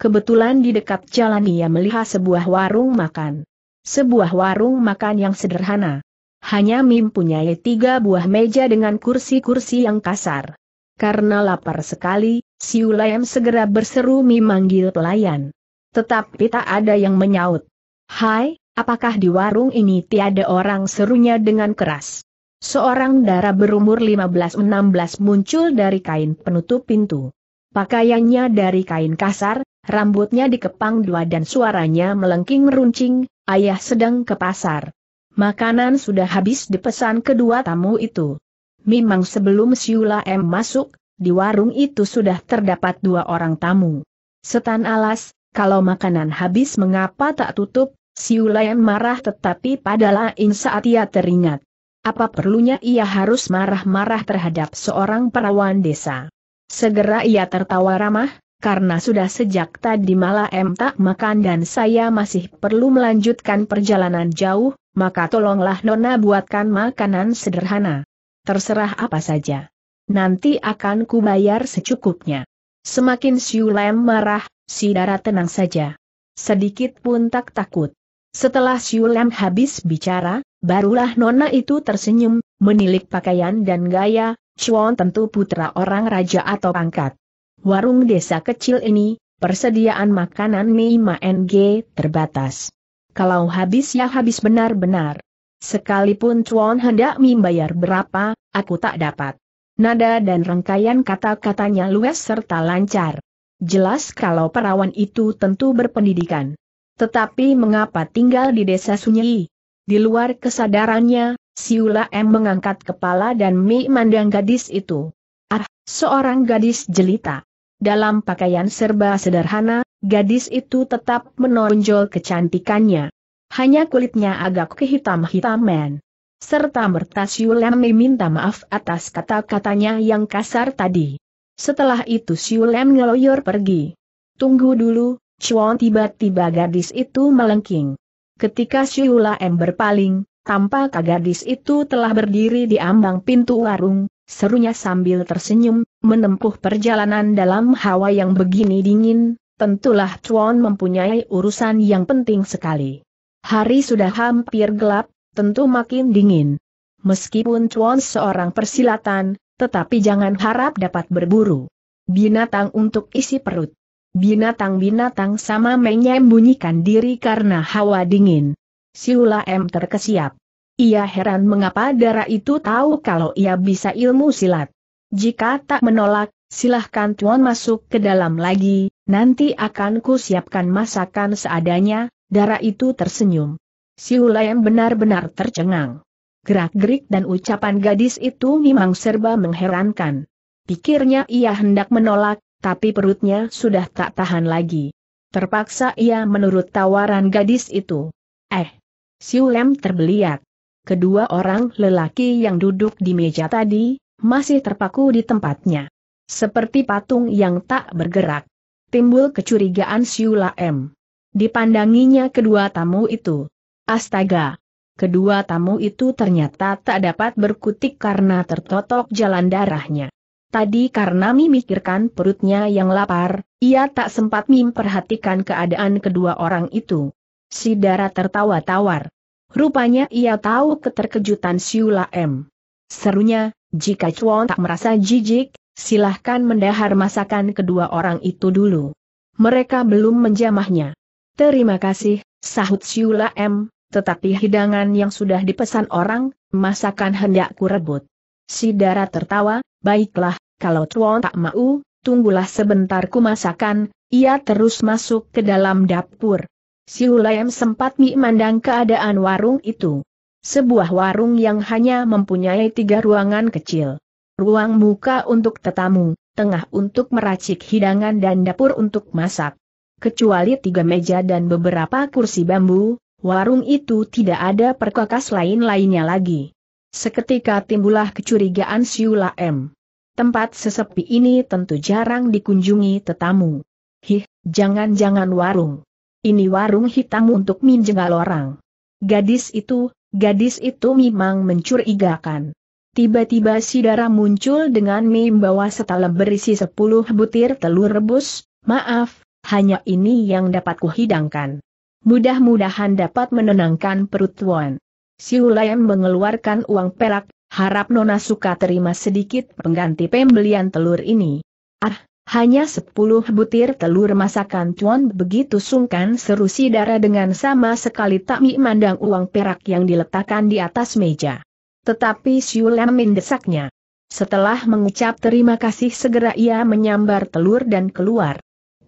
Kebetulan di dekat jalan ia melihat sebuah warung makan. Sebuah warung makan yang sederhana. Hanya mempunyai tiga buah meja dengan kursi-kursi yang kasar. Karena lapar sekali, Siu Lam segera berseru memanggil pelayan. Tetapi tak ada yang menyaut. Hai, Apakah di warung ini tiada orang serunya dengan keras? Seorang darah berumur 15-16 muncul dari kain penutup pintu. Pakaiannya dari kain kasar, rambutnya dikepang dua dan suaranya melengking meruncing, ayah sedang ke pasar. Makanan sudah habis dipesan kedua tamu itu. Memang sebelum Siula M masuk, di warung itu sudah terdapat dua orang tamu. Setan alas, kalau makanan habis mengapa tak tutup, Siulayan marah tetapi pada lain saat ia teringat. Apa perlunya ia harus marah-marah terhadap seorang perawan desa. Segera ia tertawa ramah, karena sudah sejak tadi malam tak makan dan saya masih perlu melanjutkan perjalanan jauh, maka tolonglah Nona buatkan makanan sederhana. Terserah apa saja. Nanti akan kubayar secukupnya. Semakin Siulem marah, si darah tenang saja. Sedikit pun tak takut. Setelah Siulam habis bicara, barulah nona itu tersenyum, menilik pakaian dan gaya, Chuan tentu putra orang raja atau pangkat. Warung desa kecil ini, persediaan makanan Ma NG terbatas. Kalau habis ya habis benar-benar. Sekalipun Chuan hendak membayar berapa, aku tak dapat. Nada dan rangkaian kata-katanya luas serta lancar. Jelas kalau perawan itu tentu berpendidikan. Tetapi mengapa tinggal di desa sunyi? Di luar kesadarannya, Siula M mengangkat kepala dan Mi mandang gadis itu. Ah, seorang gadis jelita. Dalam pakaian serba sederhana, gadis itu tetap menonjol kecantikannya. Hanya kulitnya agak kehitam-hitaman. Serta merta Siula M meminta maaf atas kata-katanya yang kasar tadi. Setelah itu Siula M ngeloyor pergi. Tunggu dulu, Chuan tiba-tiba gadis itu melengking. Ketika Siula M berpaling, tampak gadis itu telah berdiri di ambang pintu warung, serunya sambil tersenyum, menempuh perjalanan dalam hawa yang begini dingin, tentulah Chuan mempunyai urusan yang penting sekali. Hari sudah hampir gelap, tentu makin dingin. Meskipun Chuan seorang persilatan, tetapi jangan harap dapat berburu binatang untuk isi perut. Binatang-binatang sama menyembunyikan diri karena hawa dingin. Siula M terkesiap. Ia heran mengapa darah itu tahu kalau ia bisa ilmu silat. Jika tak menolak, silahkan tuan masuk ke dalam lagi, nanti akan kusiapkan masakan seadanya, darah itu tersenyum. Siula M benar-benar tercengang. Gerak-gerik dan ucapan gadis itu memang serba mengherankan. Pikirnya ia hendak menolak, tapi perutnya sudah tak tahan lagi. Terpaksa ia menurut tawaran gadis itu. Eh! Siulem terbeliak. Kedua orang lelaki yang duduk di meja tadi, masih terpaku di tempatnya. Seperti patung yang tak bergerak. Timbul kecurigaan Siulem. Dipandanginya kedua tamu itu. Astaga! Kedua tamu itu ternyata tak dapat berkutik karena tertotok jalan darahnya. Tadi karena memikirkan perutnya yang lapar, ia tak sempat memperhatikan keadaan kedua orang itu. Si Dara tertawa tawar. Rupanya ia tahu keterkejutan Siula M. Serunya, jika Chuan tak merasa jijik, silahkan mendahar masakan kedua orang itu dulu. Mereka belum menjamahnya. Terima kasih, sahut Siula M, tetapi hidangan yang sudah dipesan orang, masakan hendak kurebut. Si Dara tertawa, Baiklah, kalau Tuan tak mau, tunggulah sebentar ku masakan, ia terus masuk ke dalam dapur. Siulayem sempat memandang keadaan warung itu. Sebuah warung yang hanya mempunyai tiga ruangan kecil. Ruang muka untuk tetamu, tengah untuk meracik hidangan dan dapur untuk masak. Kecuali tiga meja dan beberapa kursi bambu, warung itu tidak ada perkakas lain-lainnya lagi. Seketika timbullah kecurigaan Siula M. Tempat sesepi ini tentu jarang dikunjungi tetamu. Hih, jangan-jangan warung. Ini warung hitam untuk minjengal orang. Gadis itu, gadis itu memang mencurigakan. Tiba-tiba si darah muncul dengan mie membawa setalem berisi sepuluh butir telur rebus, maaf, hanya ini yang dapat kuhidangkan. Mudah-mudahan dapat menenangkan perut Tuan. Siulayam mengeluarkan uang perak, harap Nona suka terima sedikit pengganti pembelian telur ini. Ah, hanya sepuluh butir telur masakan cuan begitu sungkan seru si Dara dengan sama sekali tak memandang uang perak yang diletakkan di atas meja. Tetapi Siulayam mendesaknya. Setelah mengucap terima kasih segera ia menyambar telur dan keluar.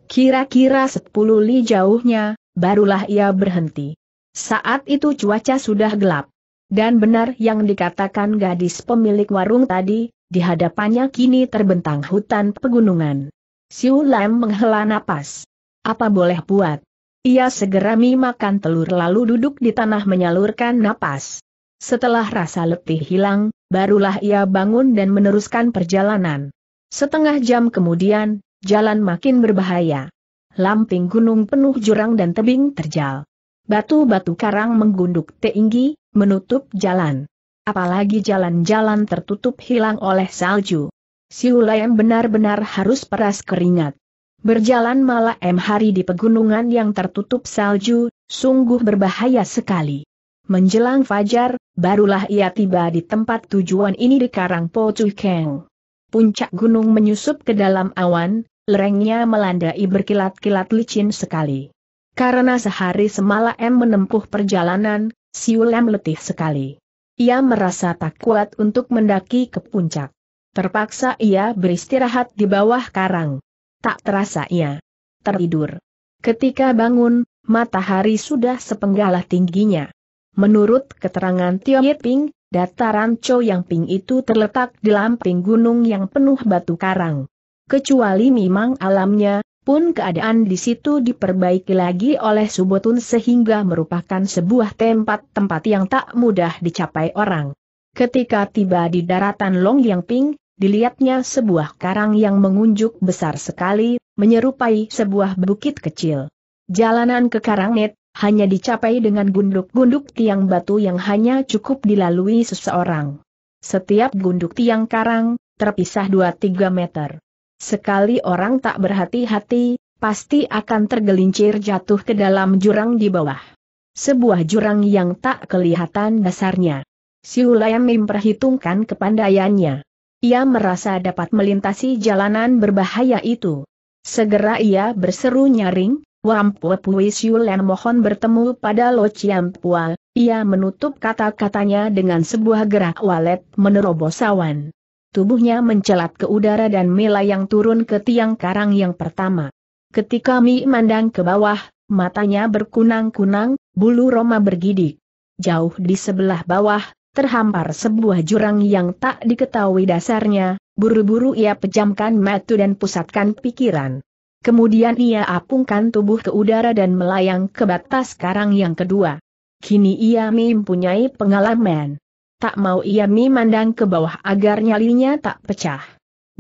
Kira-kira sepuluh li jauhnya, barulah ia berhenti. Saat itu cuaca sudah gelap. Dan benar yang dikatakan gadis pemilik warung tadi, di hadapannya kini terbentang hutan pegunungan. Siu Lam menghela napas. Apa boleh buat? Ia segera makan telur lalu duduk di tanah menyalurkan napas. Setelah rasa letih hilang, barulah ia bangun dan meneruskan perjalanan. Setengah jam kemudian, jalan makin berbahaya. Lamping gunung penuh jurang dan tebing terjal. Batu-batu karang menggunduk tinggi, menutup jalan. Apalagi jalan-jalan tertutup hilang oleh salju. Siulayam benar-benar harus peras keringat. Berjalan malam hari di pegunungan yang tertutup salju, sungguh berbahaya sekali. Menjelang fajar, barulah ia tiba di tempat tujuan ini di Karang Pocuikeng. Puncak gunung menyusup ke dalam awan, lerengnya melandai berkilat-kilat licin sekali. Karena sehari semalam menempuh perjalanan, siul M letih sekali. Ia merasa tak kuat untuk mendaki ke puncak. Terpaksa ia beristirahat di bawah karang. Tak terasa ia tertidur. Ketika bangun, matahari sudah sepenggalah tingginya. Menurut keterangan Tio Yiping, dataran Cho Yang Ping itu terletak di lamping gunung yang penuh batu karang. Kecuali memang alamnya, pun keadaan di situ diperbaiki lagi oleh Subotun sehingga merupakan sebuah tempat-tempat yang tak mudah dicapai orang. Ketika tiba di daratan Long Yang Ping, dilihatnya sebuah karang yang mengunjuk besar sekali, menyerupai sebuah bukit kecil. Jalanan ke Karangnet hanya dicapai dengan gunduk-gunduk tiang batu yang hanya cukup dilalui seseorang. Setiap gunduk tiang karang, terpisah 2-3 meter. Sekali orang tak berhati-hati, pasti akan tergelincir jatuh ke dalam jurang di bawah. Sebuah jurang yang tak kelihatan dasarnya. Siulayam memperhitungkan kepandaiannya. Ia merasa dapat melintasi jalanan berbahaya itu. Segera ia berseru nyaring, Wampue Pui Siulen mohon bertemu pada Lo Ciampua, ia menutup kata-katanya dengan sebuah gerak walet menerobos awan. Tubuhnya mencelat ke udara dan melayang turun ke tiang karang yang pertama. Ketika Mi mandang ke bawah, matanya berkunang-kunang, bulu Roma bergidik. Jauh di sebelah bawah, terhampar sebuah jurang yang tak diketahui dasarnya, buru-buru ia pejamkan mata dan pusatkan pikiran. Kemudian ia apungkan tubuh ke udara dan melayang ke batas karang yang kedua. Kini ia mempunyai pengalaman. Tak mau ia memandang ke bawah agar nyalinya tak pecah.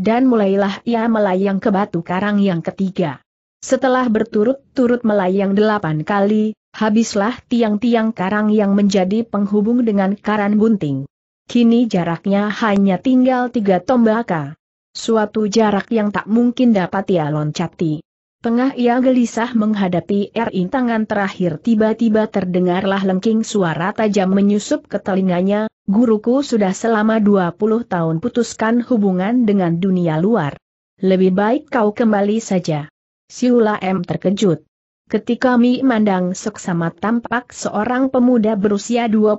Dan mulailah ia melayang ke batu karang yang ketiga. Setelah berturut-turut melayang delapan kali, habislah tiang-tiang karang yang menjadi penghubung dengan karan bunting. Kini jaraknya hanya tinggal tiga tombaka. Suatu jarak yang tak mungkin dapat ia loncati. Tengah ia gelisah menghadapi tangan terakhir tiba-tiba terdengarlah lengking suara tajam menyusup ke telinganya, guruku sudah selama 20 tahun putuskan hubungan dengan dunia luar. Lebih baik kau kembali saja. Siula M terkejut. Ketika Mi mandang seksama tampak seorang pemuda berusia 25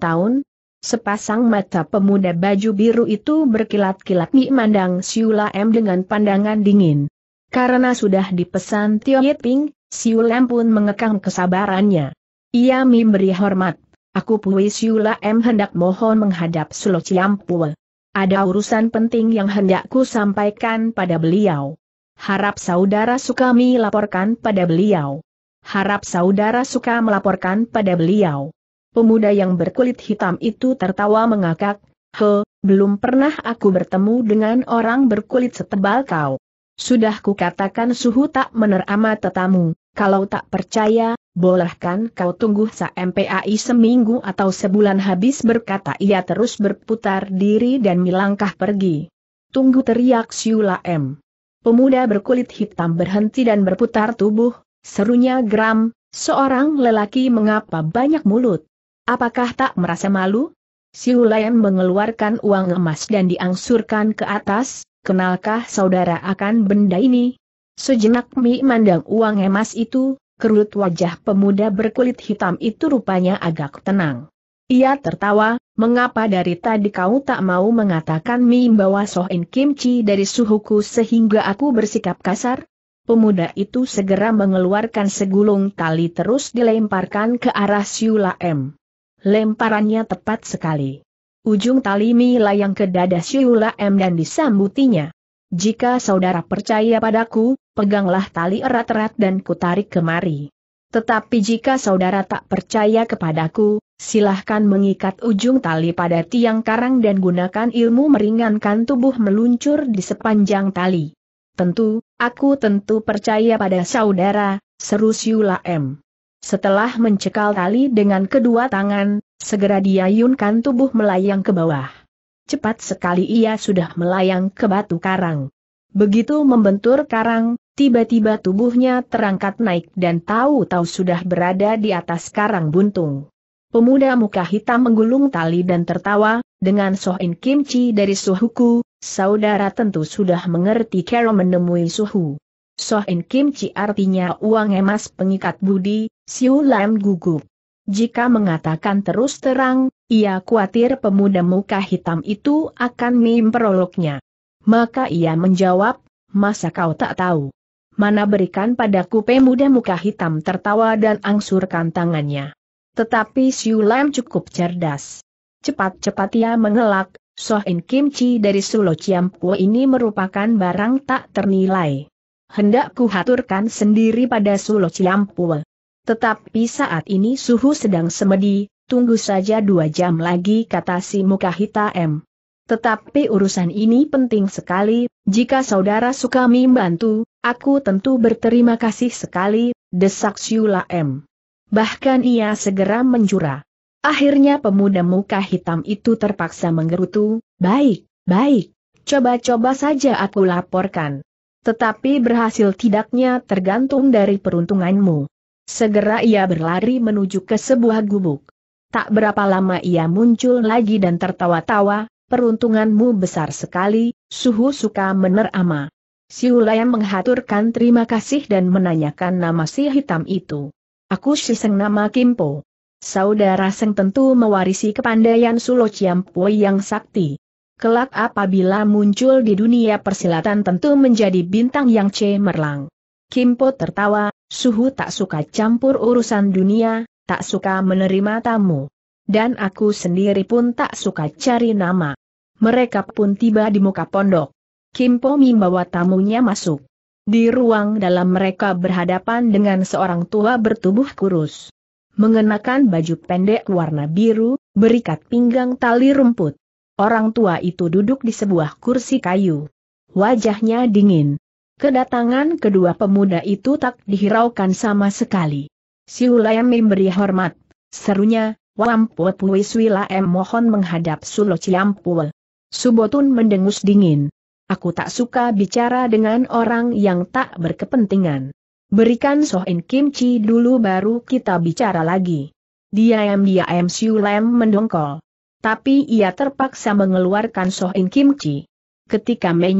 tahun, Sepasang mata pemuda baju biru itu berkilat-kilat Mi mandang Siula M dengan pandangan dingin. Karena sudah dipesan Tio Yiping, Siu Lam pun mengekang kesabarannya. Ia memberi hormat. Aku Pui Siu hendak mohon menghadap Sulo Ciampul. Ada urusan penting yang hendakku sampaikan pada beliau. Harap saudara suka laporkan pada beliau. Harap saudara suka melaporkan pada beliau. Pemuda yang berkulit hitam itu tertawa mengakak, He, belum pernah aku bertemu dengan orang berkulit setebal kau. Sudah kukatakan suhu tak menerama tetamu, kalau tak percaya, bolehkan kau tunggu sampai seminggu atau sebulan habis berkata ia terus berputar diri dan melangkah pergi. Tunggu teriak Siula M. Pemuda berkulit hitam berhenti dan berputar tubuh, serunya geram, seorang lelaki mengapa banyak mulut? Apakah tak merasa malu? Siulayan mengeluarkan uang emas dan diangsurkan ke atas, kenalkah saudara akan benda ini? Sejenak Mi mandang uang emas itu, kerut wajah pemuda berkulit hitam itu rupanya agak tenang. Ia tertawa, mengapa dari tadi kau tak mau mengatakan Mi membawa sohin kimchi dari suhuku sehingga aku bersikap kasar? Pemuda itu segera mengeluarkan segulung tali terus dilemparkan ke arah Siula M. Lemparannya tepat sekali. Ujung tali Mi layang ke dada Syula M dan disambutinya. Jika saudara percaya padaku, peganglah tali erat-erat dan kutarik kemari. Tetapi jika saudara tak percaya kepadaku, silahkan mengikat ujung tali pada tiang karang dan gunakan ilmu meringankan tubuh meluncur di sepanjang tali. Tentu, aku tentu percaya pada saudara, seru Syula M. Setelah mencekal tali dengan kedua tangan, Segera diayunkan tubuh melayang ke bawah. Cepat sekali ia sudah melayang ke batu karang. Begitu membentur karang, tiba-tiba tubuhnya terangkat naik dan tahu-tahu sudah berada di atas karang buntung. Pemuda muka hitam menggulung tali dan tertawa, dengan Sohin Kimchi dari Suhuku, saudara tentu sudah mengerti cara menemui Suhu. Sohin Kimchi artinya uang emas pengikat budi, Siulam gugup. Jika mengatakan terus terang, ia khawatir pemuda muka hitam itu akan memperoloknya. Maka ia menjawab, masa kau tak tahu? Mana berikan padaku pemuda muka hitam tertawa dan angsurkan tangannya. Tetapi Siu Lam cukup cerdas. Cepat-cepat ia mengelak, Sohin Kimchi dari Sulo Ciampu ini merupakan barang tak ternilai. Hendak kuhaturkan sendiri pada Sulo Ciampu. Tetapi saat ini suhu sedang semedi, tunggu saja dua jam lagi kata si muka hitam. Tetapi urusan ini penting sekali, jika saudara suka membantu, aku tentu berterima kasih sekali, desak Syula M. Bahkan ia segera menjura. Akhirnya pemuda muka hitam itu terpaksa menggerutu, baik, baik, coba-coba saja aku laporkan. Tetapi berhasil tidaknya tergantung dari peruntunganmu. Segera ia berlari menuju ke sebuah gubuk. Tak berapa lama ia muncul lagi dan tertawa-tawa, peruntunganmu besar sekali, suhu suka menerama. Siulaya menghaturkan terima kasih dan menanyakan nama si hitam itu. Aku seng nama Kimpo. Saudara Seng tentu mewarisi kepandaian Sulo Ciampo yang sakti. Kelak apabila muncul di dunia persilatan tentu menjadi bintang yang cemerlang. Kimpo tertawa, Suhu tak suka campur urusan dunia, tak suka menerima tamu. Dan aku sendiri pun tak suka cari nama. Mereka pun tiba di muka pondok. Kim Po membawa tamunya masuk. Di ruang dalam mereka berhadapan dengan seorang tua bertubuh kurus. Mengenakan baju pendek warna biru, berikat pinggang tali rumput. Orang tua itu duduk di sebuah kursi kayu. Wajahnya dingin, Kedatangan kedua pemuda itu tak dihiraukan sama sekali. Siulayam memberi hormat. Serunya, wampu Pui Siulayam mohon menghadap Sulo Ciampul. Subotun mendengus dingin. Aku tak suka bicara dengan orang yang tak berkepentingan. Berikan Sohin Kimchi dulu baru kita bicara lagi. Dia Diam-diam Siulayam mendongkol. Tapi ia terpaksa mengeluarkan Sohin Kimchi. Ketika Mei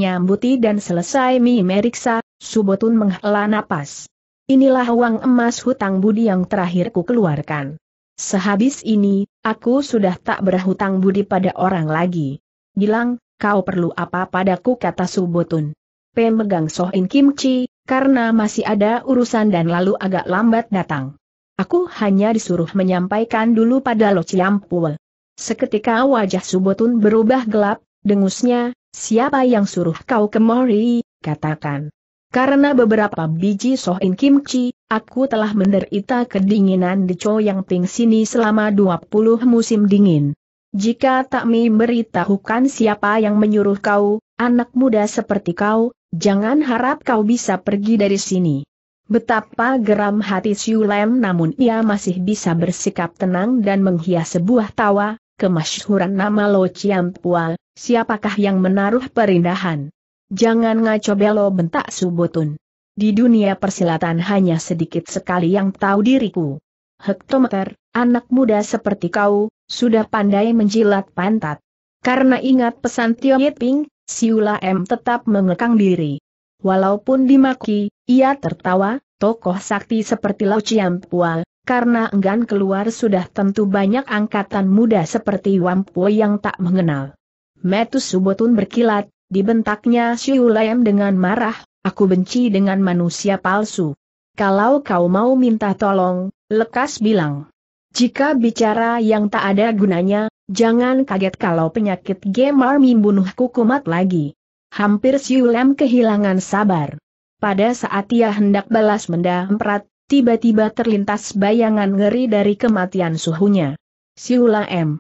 dan selesai memeriksa, meriksa, Subotun menghela napas. Inilah uang emas hutang budi yang terakhir ku keluarkan. Sehabis ini, aku sudah tak berhutang budi pada orang lagi. Bilang, kau perlu apa padaku kata Subotun. Pemegang Sohin Kimchi, karena masih ada urusan dan lalu agak lambat datang. Aku hanya disuruh menyampaikan dulu pada Lo Ciampul. Seketika wajah Subotun berubah gelap, dengusnya, Siapa yang suruh kau kemari, katakan. Karena beberapa biji sohin kimchi, aku telah menderita kedinginan di Choyang Ping sini selama 20 musim dingin. Jika tak memberitahukan siapa yang menyuruh kau, anak muda seperti kau, jangan harap kau bisa pergi dari sini. Betapa geram hati Siu Lem namun ia masih bisa bersikap tenang dan menghias sebuah tawa, kemasyhuran nama Lo Chiam Pual, Siapakah yang menaruh perindahan? Jangan ngaco belo bentak Subotun. Di dunia persilatan hanya sedikit sekali yang tahu diriku. Hektometer, anak muda seperti kau, sudah pandai menjilat pantat. Karena ingat pesan Tio Yiping, Siula M tetap mengekang diri. Walaupun dimaki, ia tertawa, tokoh sakti seperti Lau Pua, karena enggan keluar sudah tentu banyak angkatan muda seperti Wampu yang tak mengenal. Metus Subotun berkilat, dibentaknya Siulayam dengan marah, aku benci dengan manusia palsu. Kalau kau mau minta tolong, lekas bilang. Jika bicara yang tak ada gunanya, jangan kaget kalau penyakit Gemar membunuhku kumat lagi. Hampir Siulam kehilangan sabar. Pada saat ia hendak balas mendamprat, tiba-tiba terlintas bayangan ngeri dari kematian suhunya. Siula M.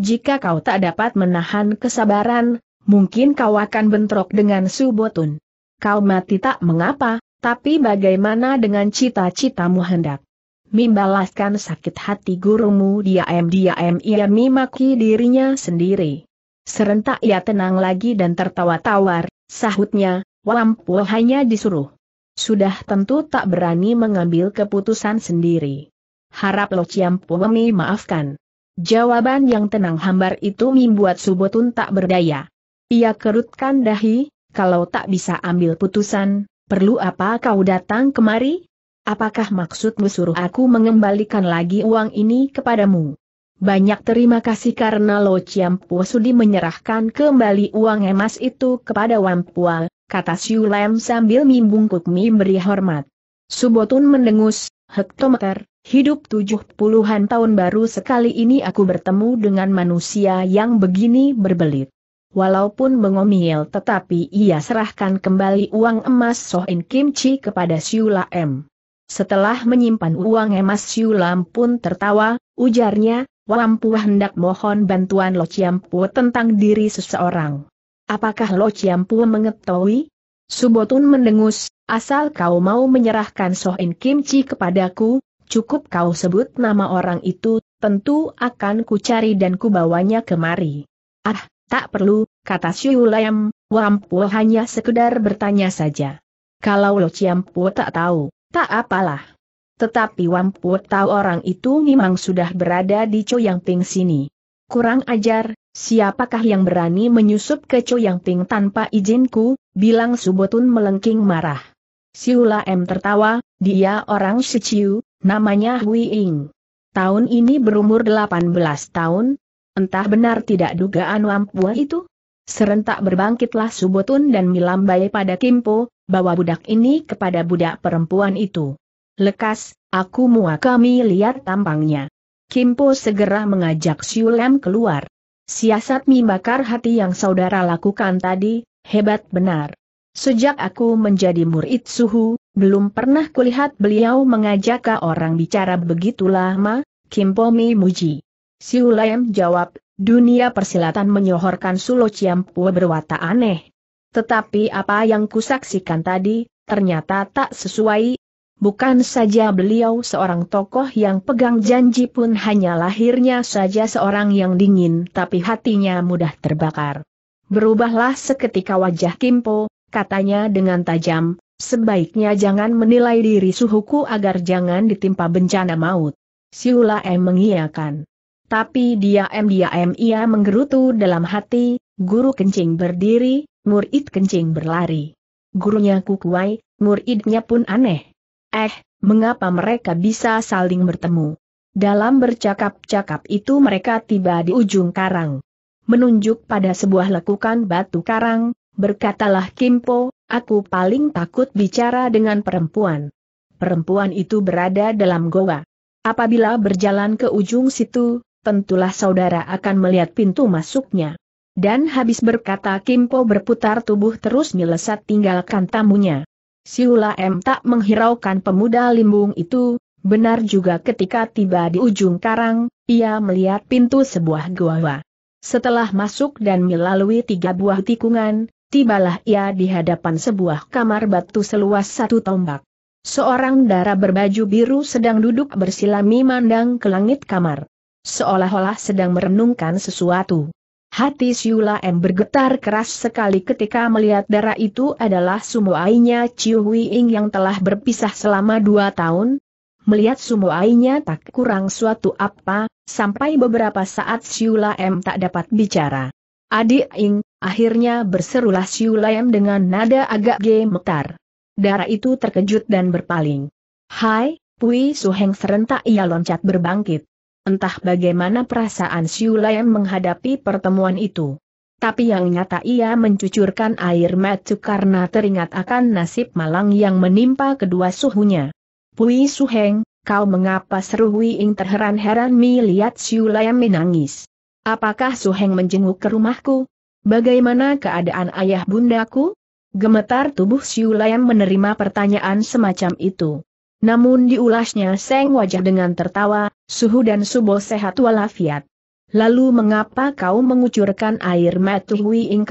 Jika kau tak dapat menahan kesabaran, mungkin kau akan bentrok dengan Subotun. Kau mati tak mengapa, tapi bagaimana dengan cita-citamu hendak? Membalaskan sakit hati gurumu diam-diam ia memaki dirinya sendiri. Serentak ia tenang lagi dan tertawa tawar, sahutnya, Wampu hanya disuruh. Sudah tentu tak berani mengambil keputusan sendiri. Harap Lo Ciampu memaafkan. Jawaban yang tenang hambar itu membuat Subotun tak berdaya. Ia kerutkan dahi, kalau tak bisa ambil putusan, perlu apa kau datang kemari? Apakah maksudmu suruh aku mengembalikan lagi uang ini kepadamu? Banyak terima kasih karena Lo Chiampu sudi menyerahkan kembali uang emas itu kepada Wampua, kata Siu Lem sambil membungkuk memberi hormat. Subotun mendengus, hektometer, hidup tujuh puluhan tahun baru sekali ini aku bertemu dengan manusia yang begini berbelit. Walaupun mengomil tetapi ia serahkan kembali uang emas Sohin Kimchi kepada Siula M. Setelah menyimpan uang emas Siulam pun tertawa, ujarnya, Wampu hendak mohon bantuan Lo Chiampu tentang diri seseorang. Apakah Lo Chiampu mengetahui? Subotun mendengus, Asal kau mau menyerahkan Sohin Kim Chi kepadaku, cukup kau sebut nama orang itu, tentu akan kucari dan kubawanya kemari. Ah, tak perlu, kata Siulayam, Wampu hanya sekedar bertanya saja. Kalau Lo Ciampu tak tahu, tak apalah. Tetapi Wampu tahu orang itu memang sudah berada di Ping sini. Kurang ajar, siapakah yang berani menyusup ke Ping tanpa izinku, bilang Subotun melengking marah. Siula M tertawa, dia orang Shiciu, namanya Hui Ying. Tahun ini berumur 18 tahun, entah benar tidak dugaan Wampua itu? Serentak berbangkitlah Subotun dan Milambai pada Kimpo, bawa budak ini kepada budak perempuan itu. Lekas, aku mua kami lihat tampangnya. Kimpo segera mengajak Siulem keluar. Siasat mie bakar hati yang saudara lakukan tadi, hebat benar. Sejak aku menjadi murid suhu, belum pernah kulihat beliau mengajak orang bicara begitu lama, Kim Pomi muji. Siulem jawab, dunia persilatan menyohorkan Sulo Ciampua berwata aneh. Tetapi apa yang kusaksikan tadi, ternyata tak sesuai. Bukan saja beliau seorang tokoh yang pegang janji pun hanya lahirnya saja seorang yang dingin tapi hatinya mudah terbakar. Berubahlah seketika wajah Kimpo, katanya dengan tajam, sebaiknya jangan menilai diri suhuku agar jangan ditimpa bencana maut. Siula M mengiyakan. Tapi dia m dia m ia menggerutu dalam hati, guru kencing berdiri, murid kencing berlari. Gurunya kukuai, muridnya pun aneh. Eh, mengapa mereka bisa saling bertemu? Dalam bercakap-cakap itu mereka tiba di ujung karang. Menunjuk pada sebuah lekukan batu karang, berkatalah Kimpo, aku paling takut bicara dengan perempuan. Perempuan itu berada dalam goa. Apabila berjalan ke ujung situ, tentulah saudara akan melihat pintu masuknya. Dan habis berkata Kimpo berputar tubuh terus melesat tinggalkan tamunya. Siula M tak menghiraukan pemuda limbung itu, benar juga ketika tiba di ujung karang, ia melihat pintu sebuah goa. Setelah masuk dan melalui tiga buah tikungan, tibalah ia di hadapan sebuah kamar batu seluas satu tombak. Seorang darah berbaju biru sedang duduk bersilami mandang ke langit kamar. Seolah-olah sedang merenungkan sesuatu. Hati Siula M bergetar keras sekali ketika melihat darah itu adalah ainya, Chiu Hui Ing yang telah berpisah selama dua tahun. Melihat ainya tak kurang suatu apa, sampai beberapa saat Siula M tak dapat bicara. Adik Ing, akhirnya berserulah Siu Lam dengan nada agak gemetar. Darah itu terkejut dan berpaling. Hai, Pui Suheng serentak ia loncat berbangkit. Entah bagaimana perasaan Siu Lam menghadapi pertemuan itu. Tapi yang nyata ia mencucurkan air mata karena teringat akan nasib malang yang menimpa kedua suhunya. Pui Suheng, kau mengapa seru Ing terheran-heran melihat Siu Lam menangis. Apakah Suheng menjenguk ke rumahku? Bagaimana keadaan ayah bundaku? Gemetar tubuh Siulayam menerima pertanyaan semacam itu. Namun diulasnya Seng wajah dengan tertawa, suhu dan subo sehat walafiat. Lalu mengapa kau mengucurkan air mata Hui ing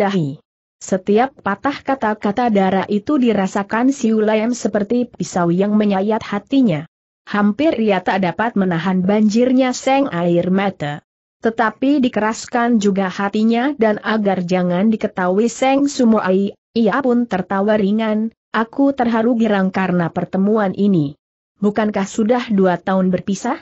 dahi? Setiap patah kata-kata darah itu dirasakan Siulayam seperti pisau yang menyayat hatinya. Hampir ia tak dapat menahan banjirnya Seng air mata. Tetapi dikeraskan juga hatinya dan agar jangan diketahui Seng Sumoai, ia pun tertawa ringan, aku terharu girang karena pertemuan ini. Bukankah sudah dua tahun berpisah?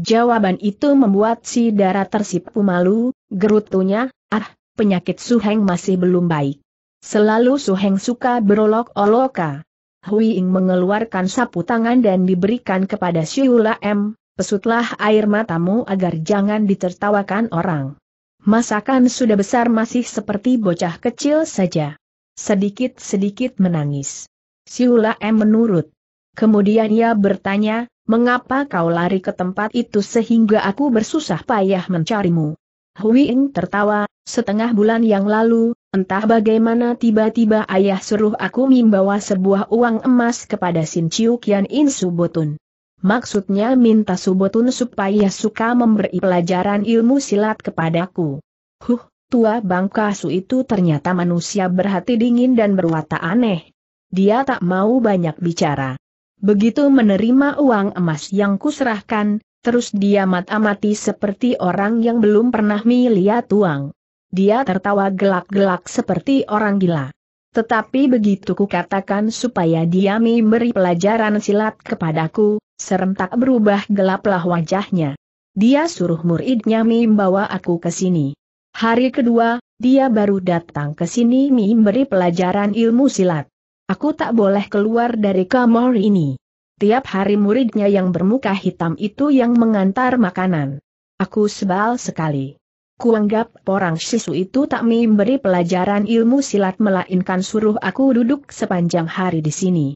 Jawaban itu membuat si darah tersipu malu, gerutunya, ah, penyakit Suheng masih belum baik. Selalu Suheng suka berolok-oloka. Hui Ying mengeluarkan sapu tangan dan diberikan kepada Siula M, pesutlah air matamu agar jangan ditertawakan orang. Masakan sudah besar masih seperti bocah kecil saja. Sedikit-sedikit menangis. Siula M menurut. Kemudian ia bertanya, mengapa kau lari ke tempat itu sehingga aku bersusah payah mencarimu? Huiing tertawa, setengah bulan yang lalu, entah bagaimana tiba-tiba ayah suruh aku membawa sebuah uang emas kepada Sin Chiu Kian In Subotun. Maksudnya minta Subotun supaya suka memberi pelajaran ilmu silat kepadaku. Huh, tua bangka su itu ternyata manusia berhati dingin dan berwatak aneh. Dia tak mau banyak bicara. Begitu menerima uang emas yang kuserahkan, terus dia mat-amati seperti orang yang belum pernah melihat uang. Dia tertawa gelak-gelak seperti orang gila. Tetapi begitu kukatakan supaya dia memberi pelajaran silat kepadaku, serentak berubah gelaplah wajahnya. Dia suruh muridnya Mim bawa aku ke sini. Hari kedua, dia baru datang ke sini Mim beri pelajaran ilmu silat. Aku tak boleh keluar dari kamar ini. Tiap hari muridnya yang bermuka hitam itu yang mengantar makanan. Aku sebal sekali. Kuanggap orang sisu itu tak Mim beri pelajaran ilmu silat melainkan suruh aku duduk sepanjang hari di sini.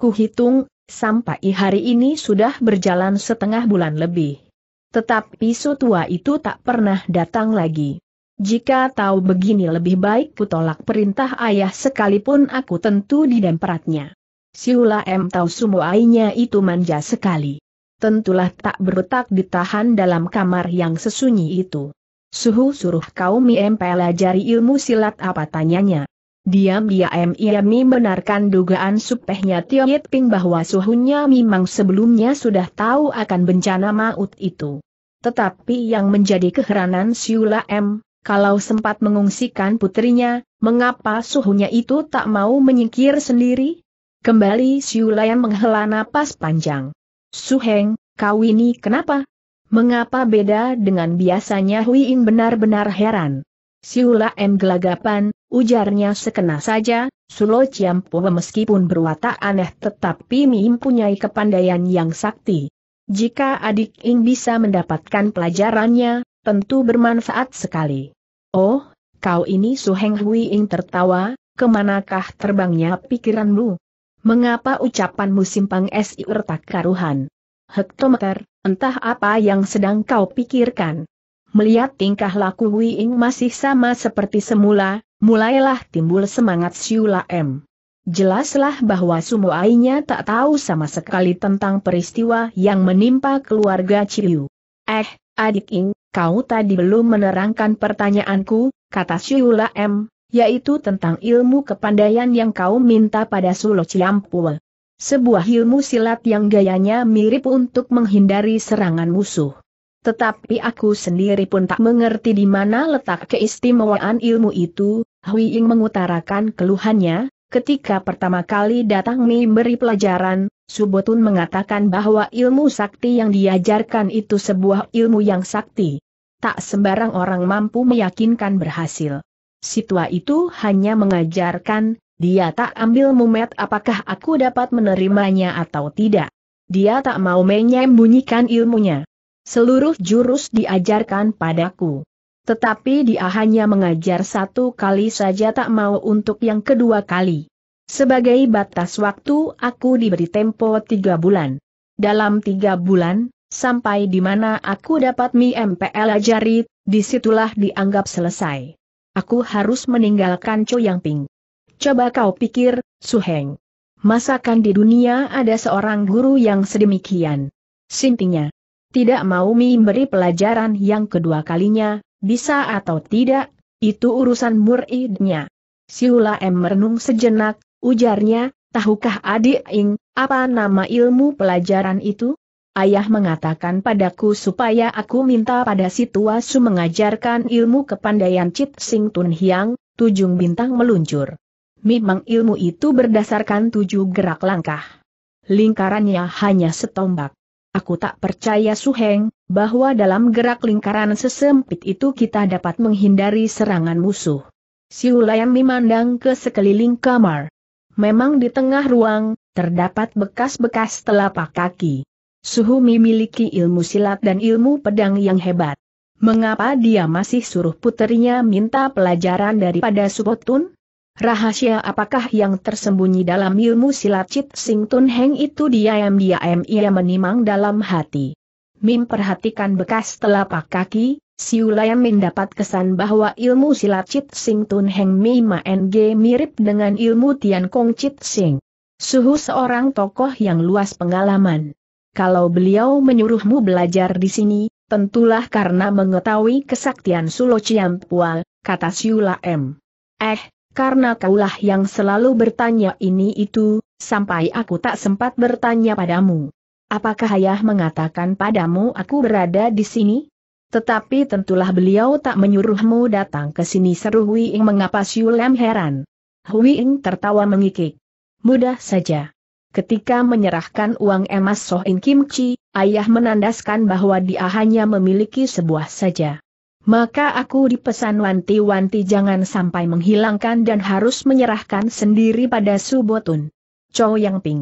Kuhitung, sampai hari ini sudah berjalan setengah bulan lebih. Tetapi su tua itu tak pernah datang lagi. Jika tahu begini lebih baik kutolak perintah ayah sekalipun aku tentu didemperatnya. Siula M tahu sumuainya itu manja sekali. Tentulah tak bertak ditahan dalam kamar yang sesunyi itu. Suhu suruh kau M pelajari ilmu silat apa tanyanya. Diam-diam ia membenarkan dugaan supehnya Tio Yit Ping bahwa suhunya memang sebelumnya sudah tahu akan bencana maut itu. Tetapi yang menjadi keheranan Siula M, kalau sempat mengungsikan putrinya, mengapa suhunya itu tak mau menyingkir sendiri? Kembali Siula M menghela napas panjang. Suheng, kau ini kenapa? Mengapa beda dengan biasanya Ying benar-benar heran? Siula M gelagapan, ujarnya sekena saja, Sulo Ciampo meskipun berwatak aneh tetapi Mim punyai kepandaian yang sakti. Jika adik Ing bisa mendapatkan pelajarannya, tentu bermanfaat sekali. Oh, kau ini Suheng Hui Ing tertawa, kemanakah terbangnya pikiranmu? Mengapa ucapanmu simpang si tak karuhan? Hektometer, entah apa yang sedang kau pikirkan. Melihat tingkah laku Wei Ing masih sama seperti semula, mulailah timbul semangat Siula M. Jelaslah bahwa Sumuainya tak tahu sama sekali tentang peristiwa yang menimpa keluarga Ciu. Eh, adik Ing, kau tadi belum menerangkan pertanyaanku, kata Siula M, yaitu tentang ilmu kepandaian yang kau minta pada Sulo Ciampul. Sebuah ilmu silat yang gayanya mirip untuk menghindari serangan musuh. Tetapi aku sendiri pun tak mengerti di mana letak keistimewaan ilmu itu, Hui Ying mengutarakan keluhannya, ketika pertama kali datang beri pelajaran, Subotun mengatakan bahwa ilmu sakti yang diajarkan itu sebuah ilmu yang sakti. Tak sembarang orang mampu meyakinkan berhasil. Situa itu hanya mengajarkan, dia tak ambil mumet apakah aku dapat menerimanya atau tidak. Dia tak mau menyembunyikan ilmunya. Seluruh jurus diajarkan padaku. Tetapi dia hanya mengajar satu kali saja tak mau untuk yang kedua kali. Sebagai batas waktu aku diberi tempo tiga bulan. Dalam tiga bulan, sampai di mana aku dapat mie MPL ajari, disitulah dianggap selesai. Aku harus meninggalkan Yang Ping. Coba kau pikir, Su Heng. Masakan di dunia ada seorang guru yang sedemikian. Sintinya. Tidak mau memberi pelajaran yang kedua kalinya, bisa atau tidak, itu urusan muridnya. Siula M merenung sejenak, ujarnya, tahukah adik ing, apa nama ilmu pelajaran itu? Ayah mengatakan padaku supaya aku minta pada si tua su mengajarkan ilmu kepandaian Cit Sing Tun Hiang, tujung bintang meluncur. Memang ilmu itu berdasarkan tujuh gerak langkah. Lingkarannya hanya setombak. Aku tak percaya Suheng, bahwa dalam gerak lingkaran sesempit itu kita dapat menghindari serangan musuh. yang memandang ke sekeliling kamar. Memang di tengah ruang, terdapat bekas-bekas telapak kaki. Suhu memiliki ilmu silat dan ilmu pedang yang hebat. Mengapa dia masih suruh puterinya minta pelajaran daripada Supotun? Rahasia apakah yang tersembunyi dalam ilmu silat Cit Sing Tun Heng itu diam-diam ia menimang dalam hati. Mim perhatikan bekas telapak kaki, si Layam mendapat kesan bahwa ilmu silat Cit Sing Tun Heng Mima NG mirip dengan ilmu Tian Kong Cit Sing. Suhu seorang tokoh yang luas pengalaman. Kalau beliau menyuruhmu belajar di sini, tentulah karena mengetahui kesaktian Sulo Ciampual, kata Siula M. Eh, karena kaulah yang selalu bertanya ini itu, sampai aku tak sempat bertanya padamu. Apakah ayah mengatakan padamu aku berada di sini? Tetapi tentulah beliau tak menyuruhmu datang ke sini seru Hui Ing mengapa Siulem heran. Hui Ing tertawa mengikik. Mudah saja. Ketika menyerahkan uang emas Soh In Kim Chi, ayah menandaskan bahwa dia hanya memiliki sebuah saja maka aku dipesan wanti-wanti jangan sampai menghilangkan dan harus menyerahkan sendiri pada Subotun. Chow Yang Ping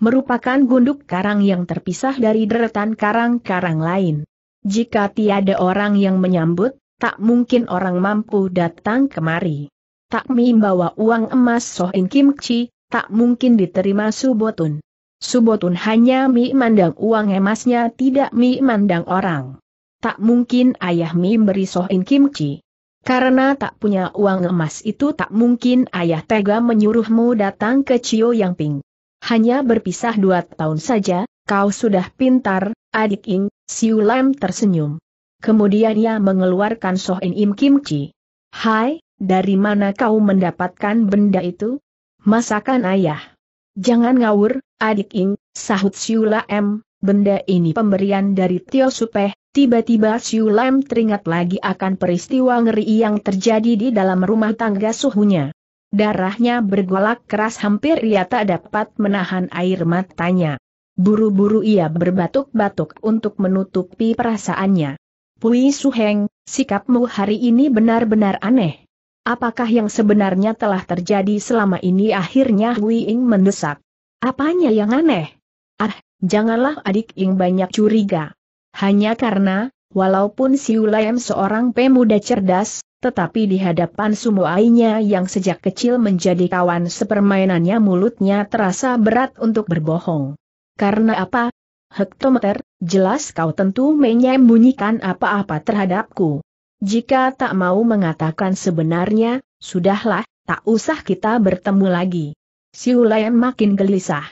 merupakan gunduk karang yang terpisah dari deretan karang-karang lain. Jika tiada orang yang menyambut, tak mungkin orang mampu datang kemari. Tak membawa uang emas Soh Sohin Kim Chi, tak mungkin diterima Subotun. Subotun hanya mi mandang uang emasnya tidak mi mandang orang tak mungkin ayah Mi beri Sohin Kimchi. Karena tak punya uang emas itu tak mungkin ayah tega menyuruhmu datang ke Cio Yang Ping. Hanya berpisah dua tahun saja, kau sudah pintar, adik Ing, Siu Lam tersenyum. Kemudian ia mengeluarkan Sohin Im Kimchi. Hai, dari mana kau mendapatkan benda itu? Masakan ayah. Jangan ngawur, adik Ing, sahut Siu Lam, benda ini pemberian dari Tio Supeh, Tiba-tiba Siu Lam teringat lagi akan peristiwa ngeri yang terjadi di dalam rumah tangga suhunya. Darahnya bergolak keras hampir ia tak dapat menahan air matanya. Buru-buru ia berbatuk-batuk untuk menutupi perasaannya. Pui Suheng, sikapmu hari ini benar-benar aneh. Apakah yang sebenarnya telah terjadi selama ini akhirnya Hui Ing mendesak. Apanya yang aneh? Ah, janganlah adik Ing banyak curiga. Hanya karena, walaupun Ulayem seorang pemuda cerdas, tetapi di hadapan Sumoainya yang sejak kecil menjadi kawan sepermainannya mulutnya terasa berat untuk berbohong. Karena apa? Hektometer, jelas kau tentu menyembunyikan apa-apa terhadapku. Jika tak mau mengatakan sebenarnya, sudahlah, tak usah kita bertemu lagi. Ulayem makin gelisah.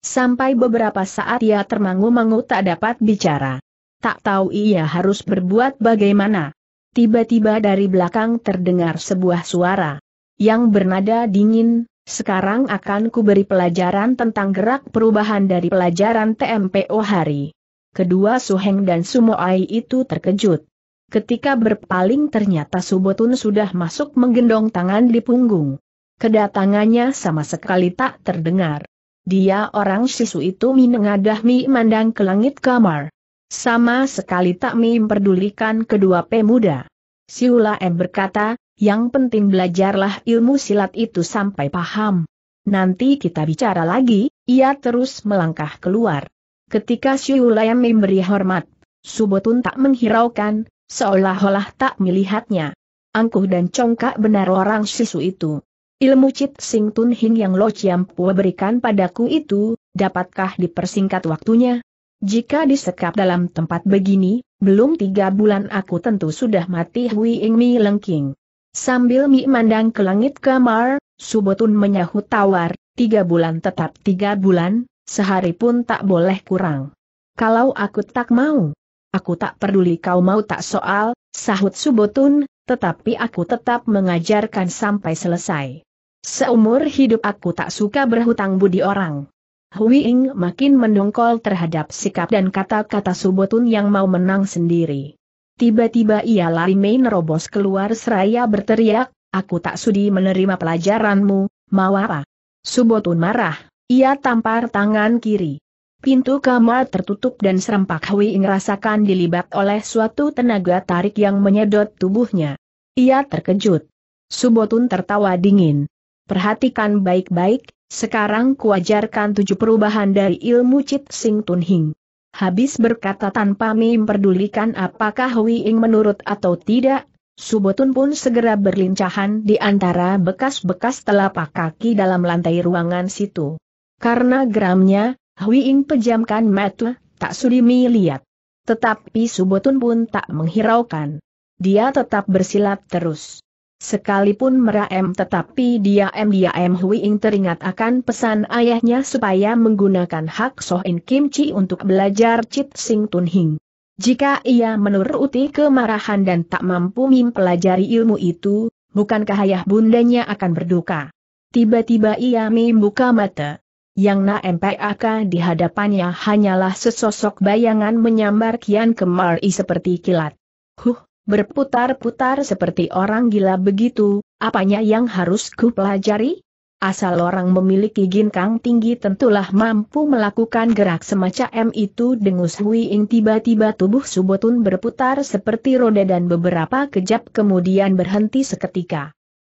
Sampai beberapa saat ia termangu-mangu tak dapat bicara tak tahu ia harus berbuat bagaimana. Tiba-tiba dari belakang terdengar sebuah suara yang bernada dingin, sekarang akan kuberi pelajaran tentang gerak perubahan dari pelajaran TMPO hari. Kedua Suheng dan Sumoai itu terkejut. Ketika berpaling ternyata Subotun sudah masuk menggendong tangan di punggung. Kedatangannya sama sekali tak terdengar. Dia orang sisu itu minengadah mi mandang ke langit kamar. Sama sekali tak memperdulikan kedua pemuda. Siula M berkata, yang penting belajarlah ilmu silat itu sampai paham. Nanti kita bicara lagi, ia terus melangkah keluar. Ketika Siula M memberi hormat, Subotun tak menghiraukan, seolah-olah tak melihatnya. Angkuh dan congkak benar orang sisu itu. Ilmu Cit Sing Tun Hing yang Lo Chiam Pua berikan padaku itu, dapatkah dipersingkat waktunya? Jika disekap dalam tempat begini, belum tiga bulan aku tentu sudah mati Hui Ing Mi Lengking. Sambil Mi mandang ke langit kamar, Subotun menyahut tawar, tiga bulan tetap tiga bulan, sehari pun tak boleh kurang. Kalau aku tak mau, aku tak peduli kau mau tak soal, sahut Subotun, tetapi aku tetap mengajarkan sampai selesai. Seumur hidup aku tak suka berhutang budi orang. Hui Ying makin mendongkol terhadap sikap dan kata-kata Subotun yang mau menang sendiri. Tiba-tiba ia lari main robos keluar seraya berteriak, aku tak sudi menerima pelajaranmu, mau apa? Subotun marah, ia tampar tangan kiri. Pintu kamar tertutup dan serempak Hui Ying rasakan dilibat oleh suatu tenaga tarik yang menyedot tubuhnya. Ia terkejut. Subotun tertawa dingin. Perhatikan baik-baik, sekarang kuajarkan tujuh perubahan dari ilmu Cit Sing Tun Hing. Habis berkata tanpa memperdulikan apakah Hui Ing menurut atau tidak, Subotun pun segera berlincahan di antara bekas-bekas telapak kaki dalam lantai ruangan situ. Karena geramnya, Hui Ing pejamkan mata, tak sudi melihat. Tetapi Subotun pun tak menghiraukan. Dia tetap bersilat terus. Sekalipun meraem tetapi dia dia diam Hui Ing teringat akan pesan ayahnya supaya menggunakan hak Soh In Kim Chi untuk belajar Chit Sing Tun Hing. Jika ia menuruti kemarahan dan tak mampu mempelajari ilmu itu, bukankah ayah bundanya akan berduka? Tiba-tiba ia membuka mata. Yang nampak MPAK di hadapannya hanyalah sesosok bayangan menyambar Kian Kemari seperti kilat. Huh, berputar-putar seperti orang gila begitu, apanya yang harus ku pelajari? Asal orang memiliki ginkang tinggi tentulah mampu melakukan gerak semacam itu dengus Hui Ing tiba-tiba tubuh Subotun berputar seperti roda dan beberapa kejap kemudian berhenti seketika.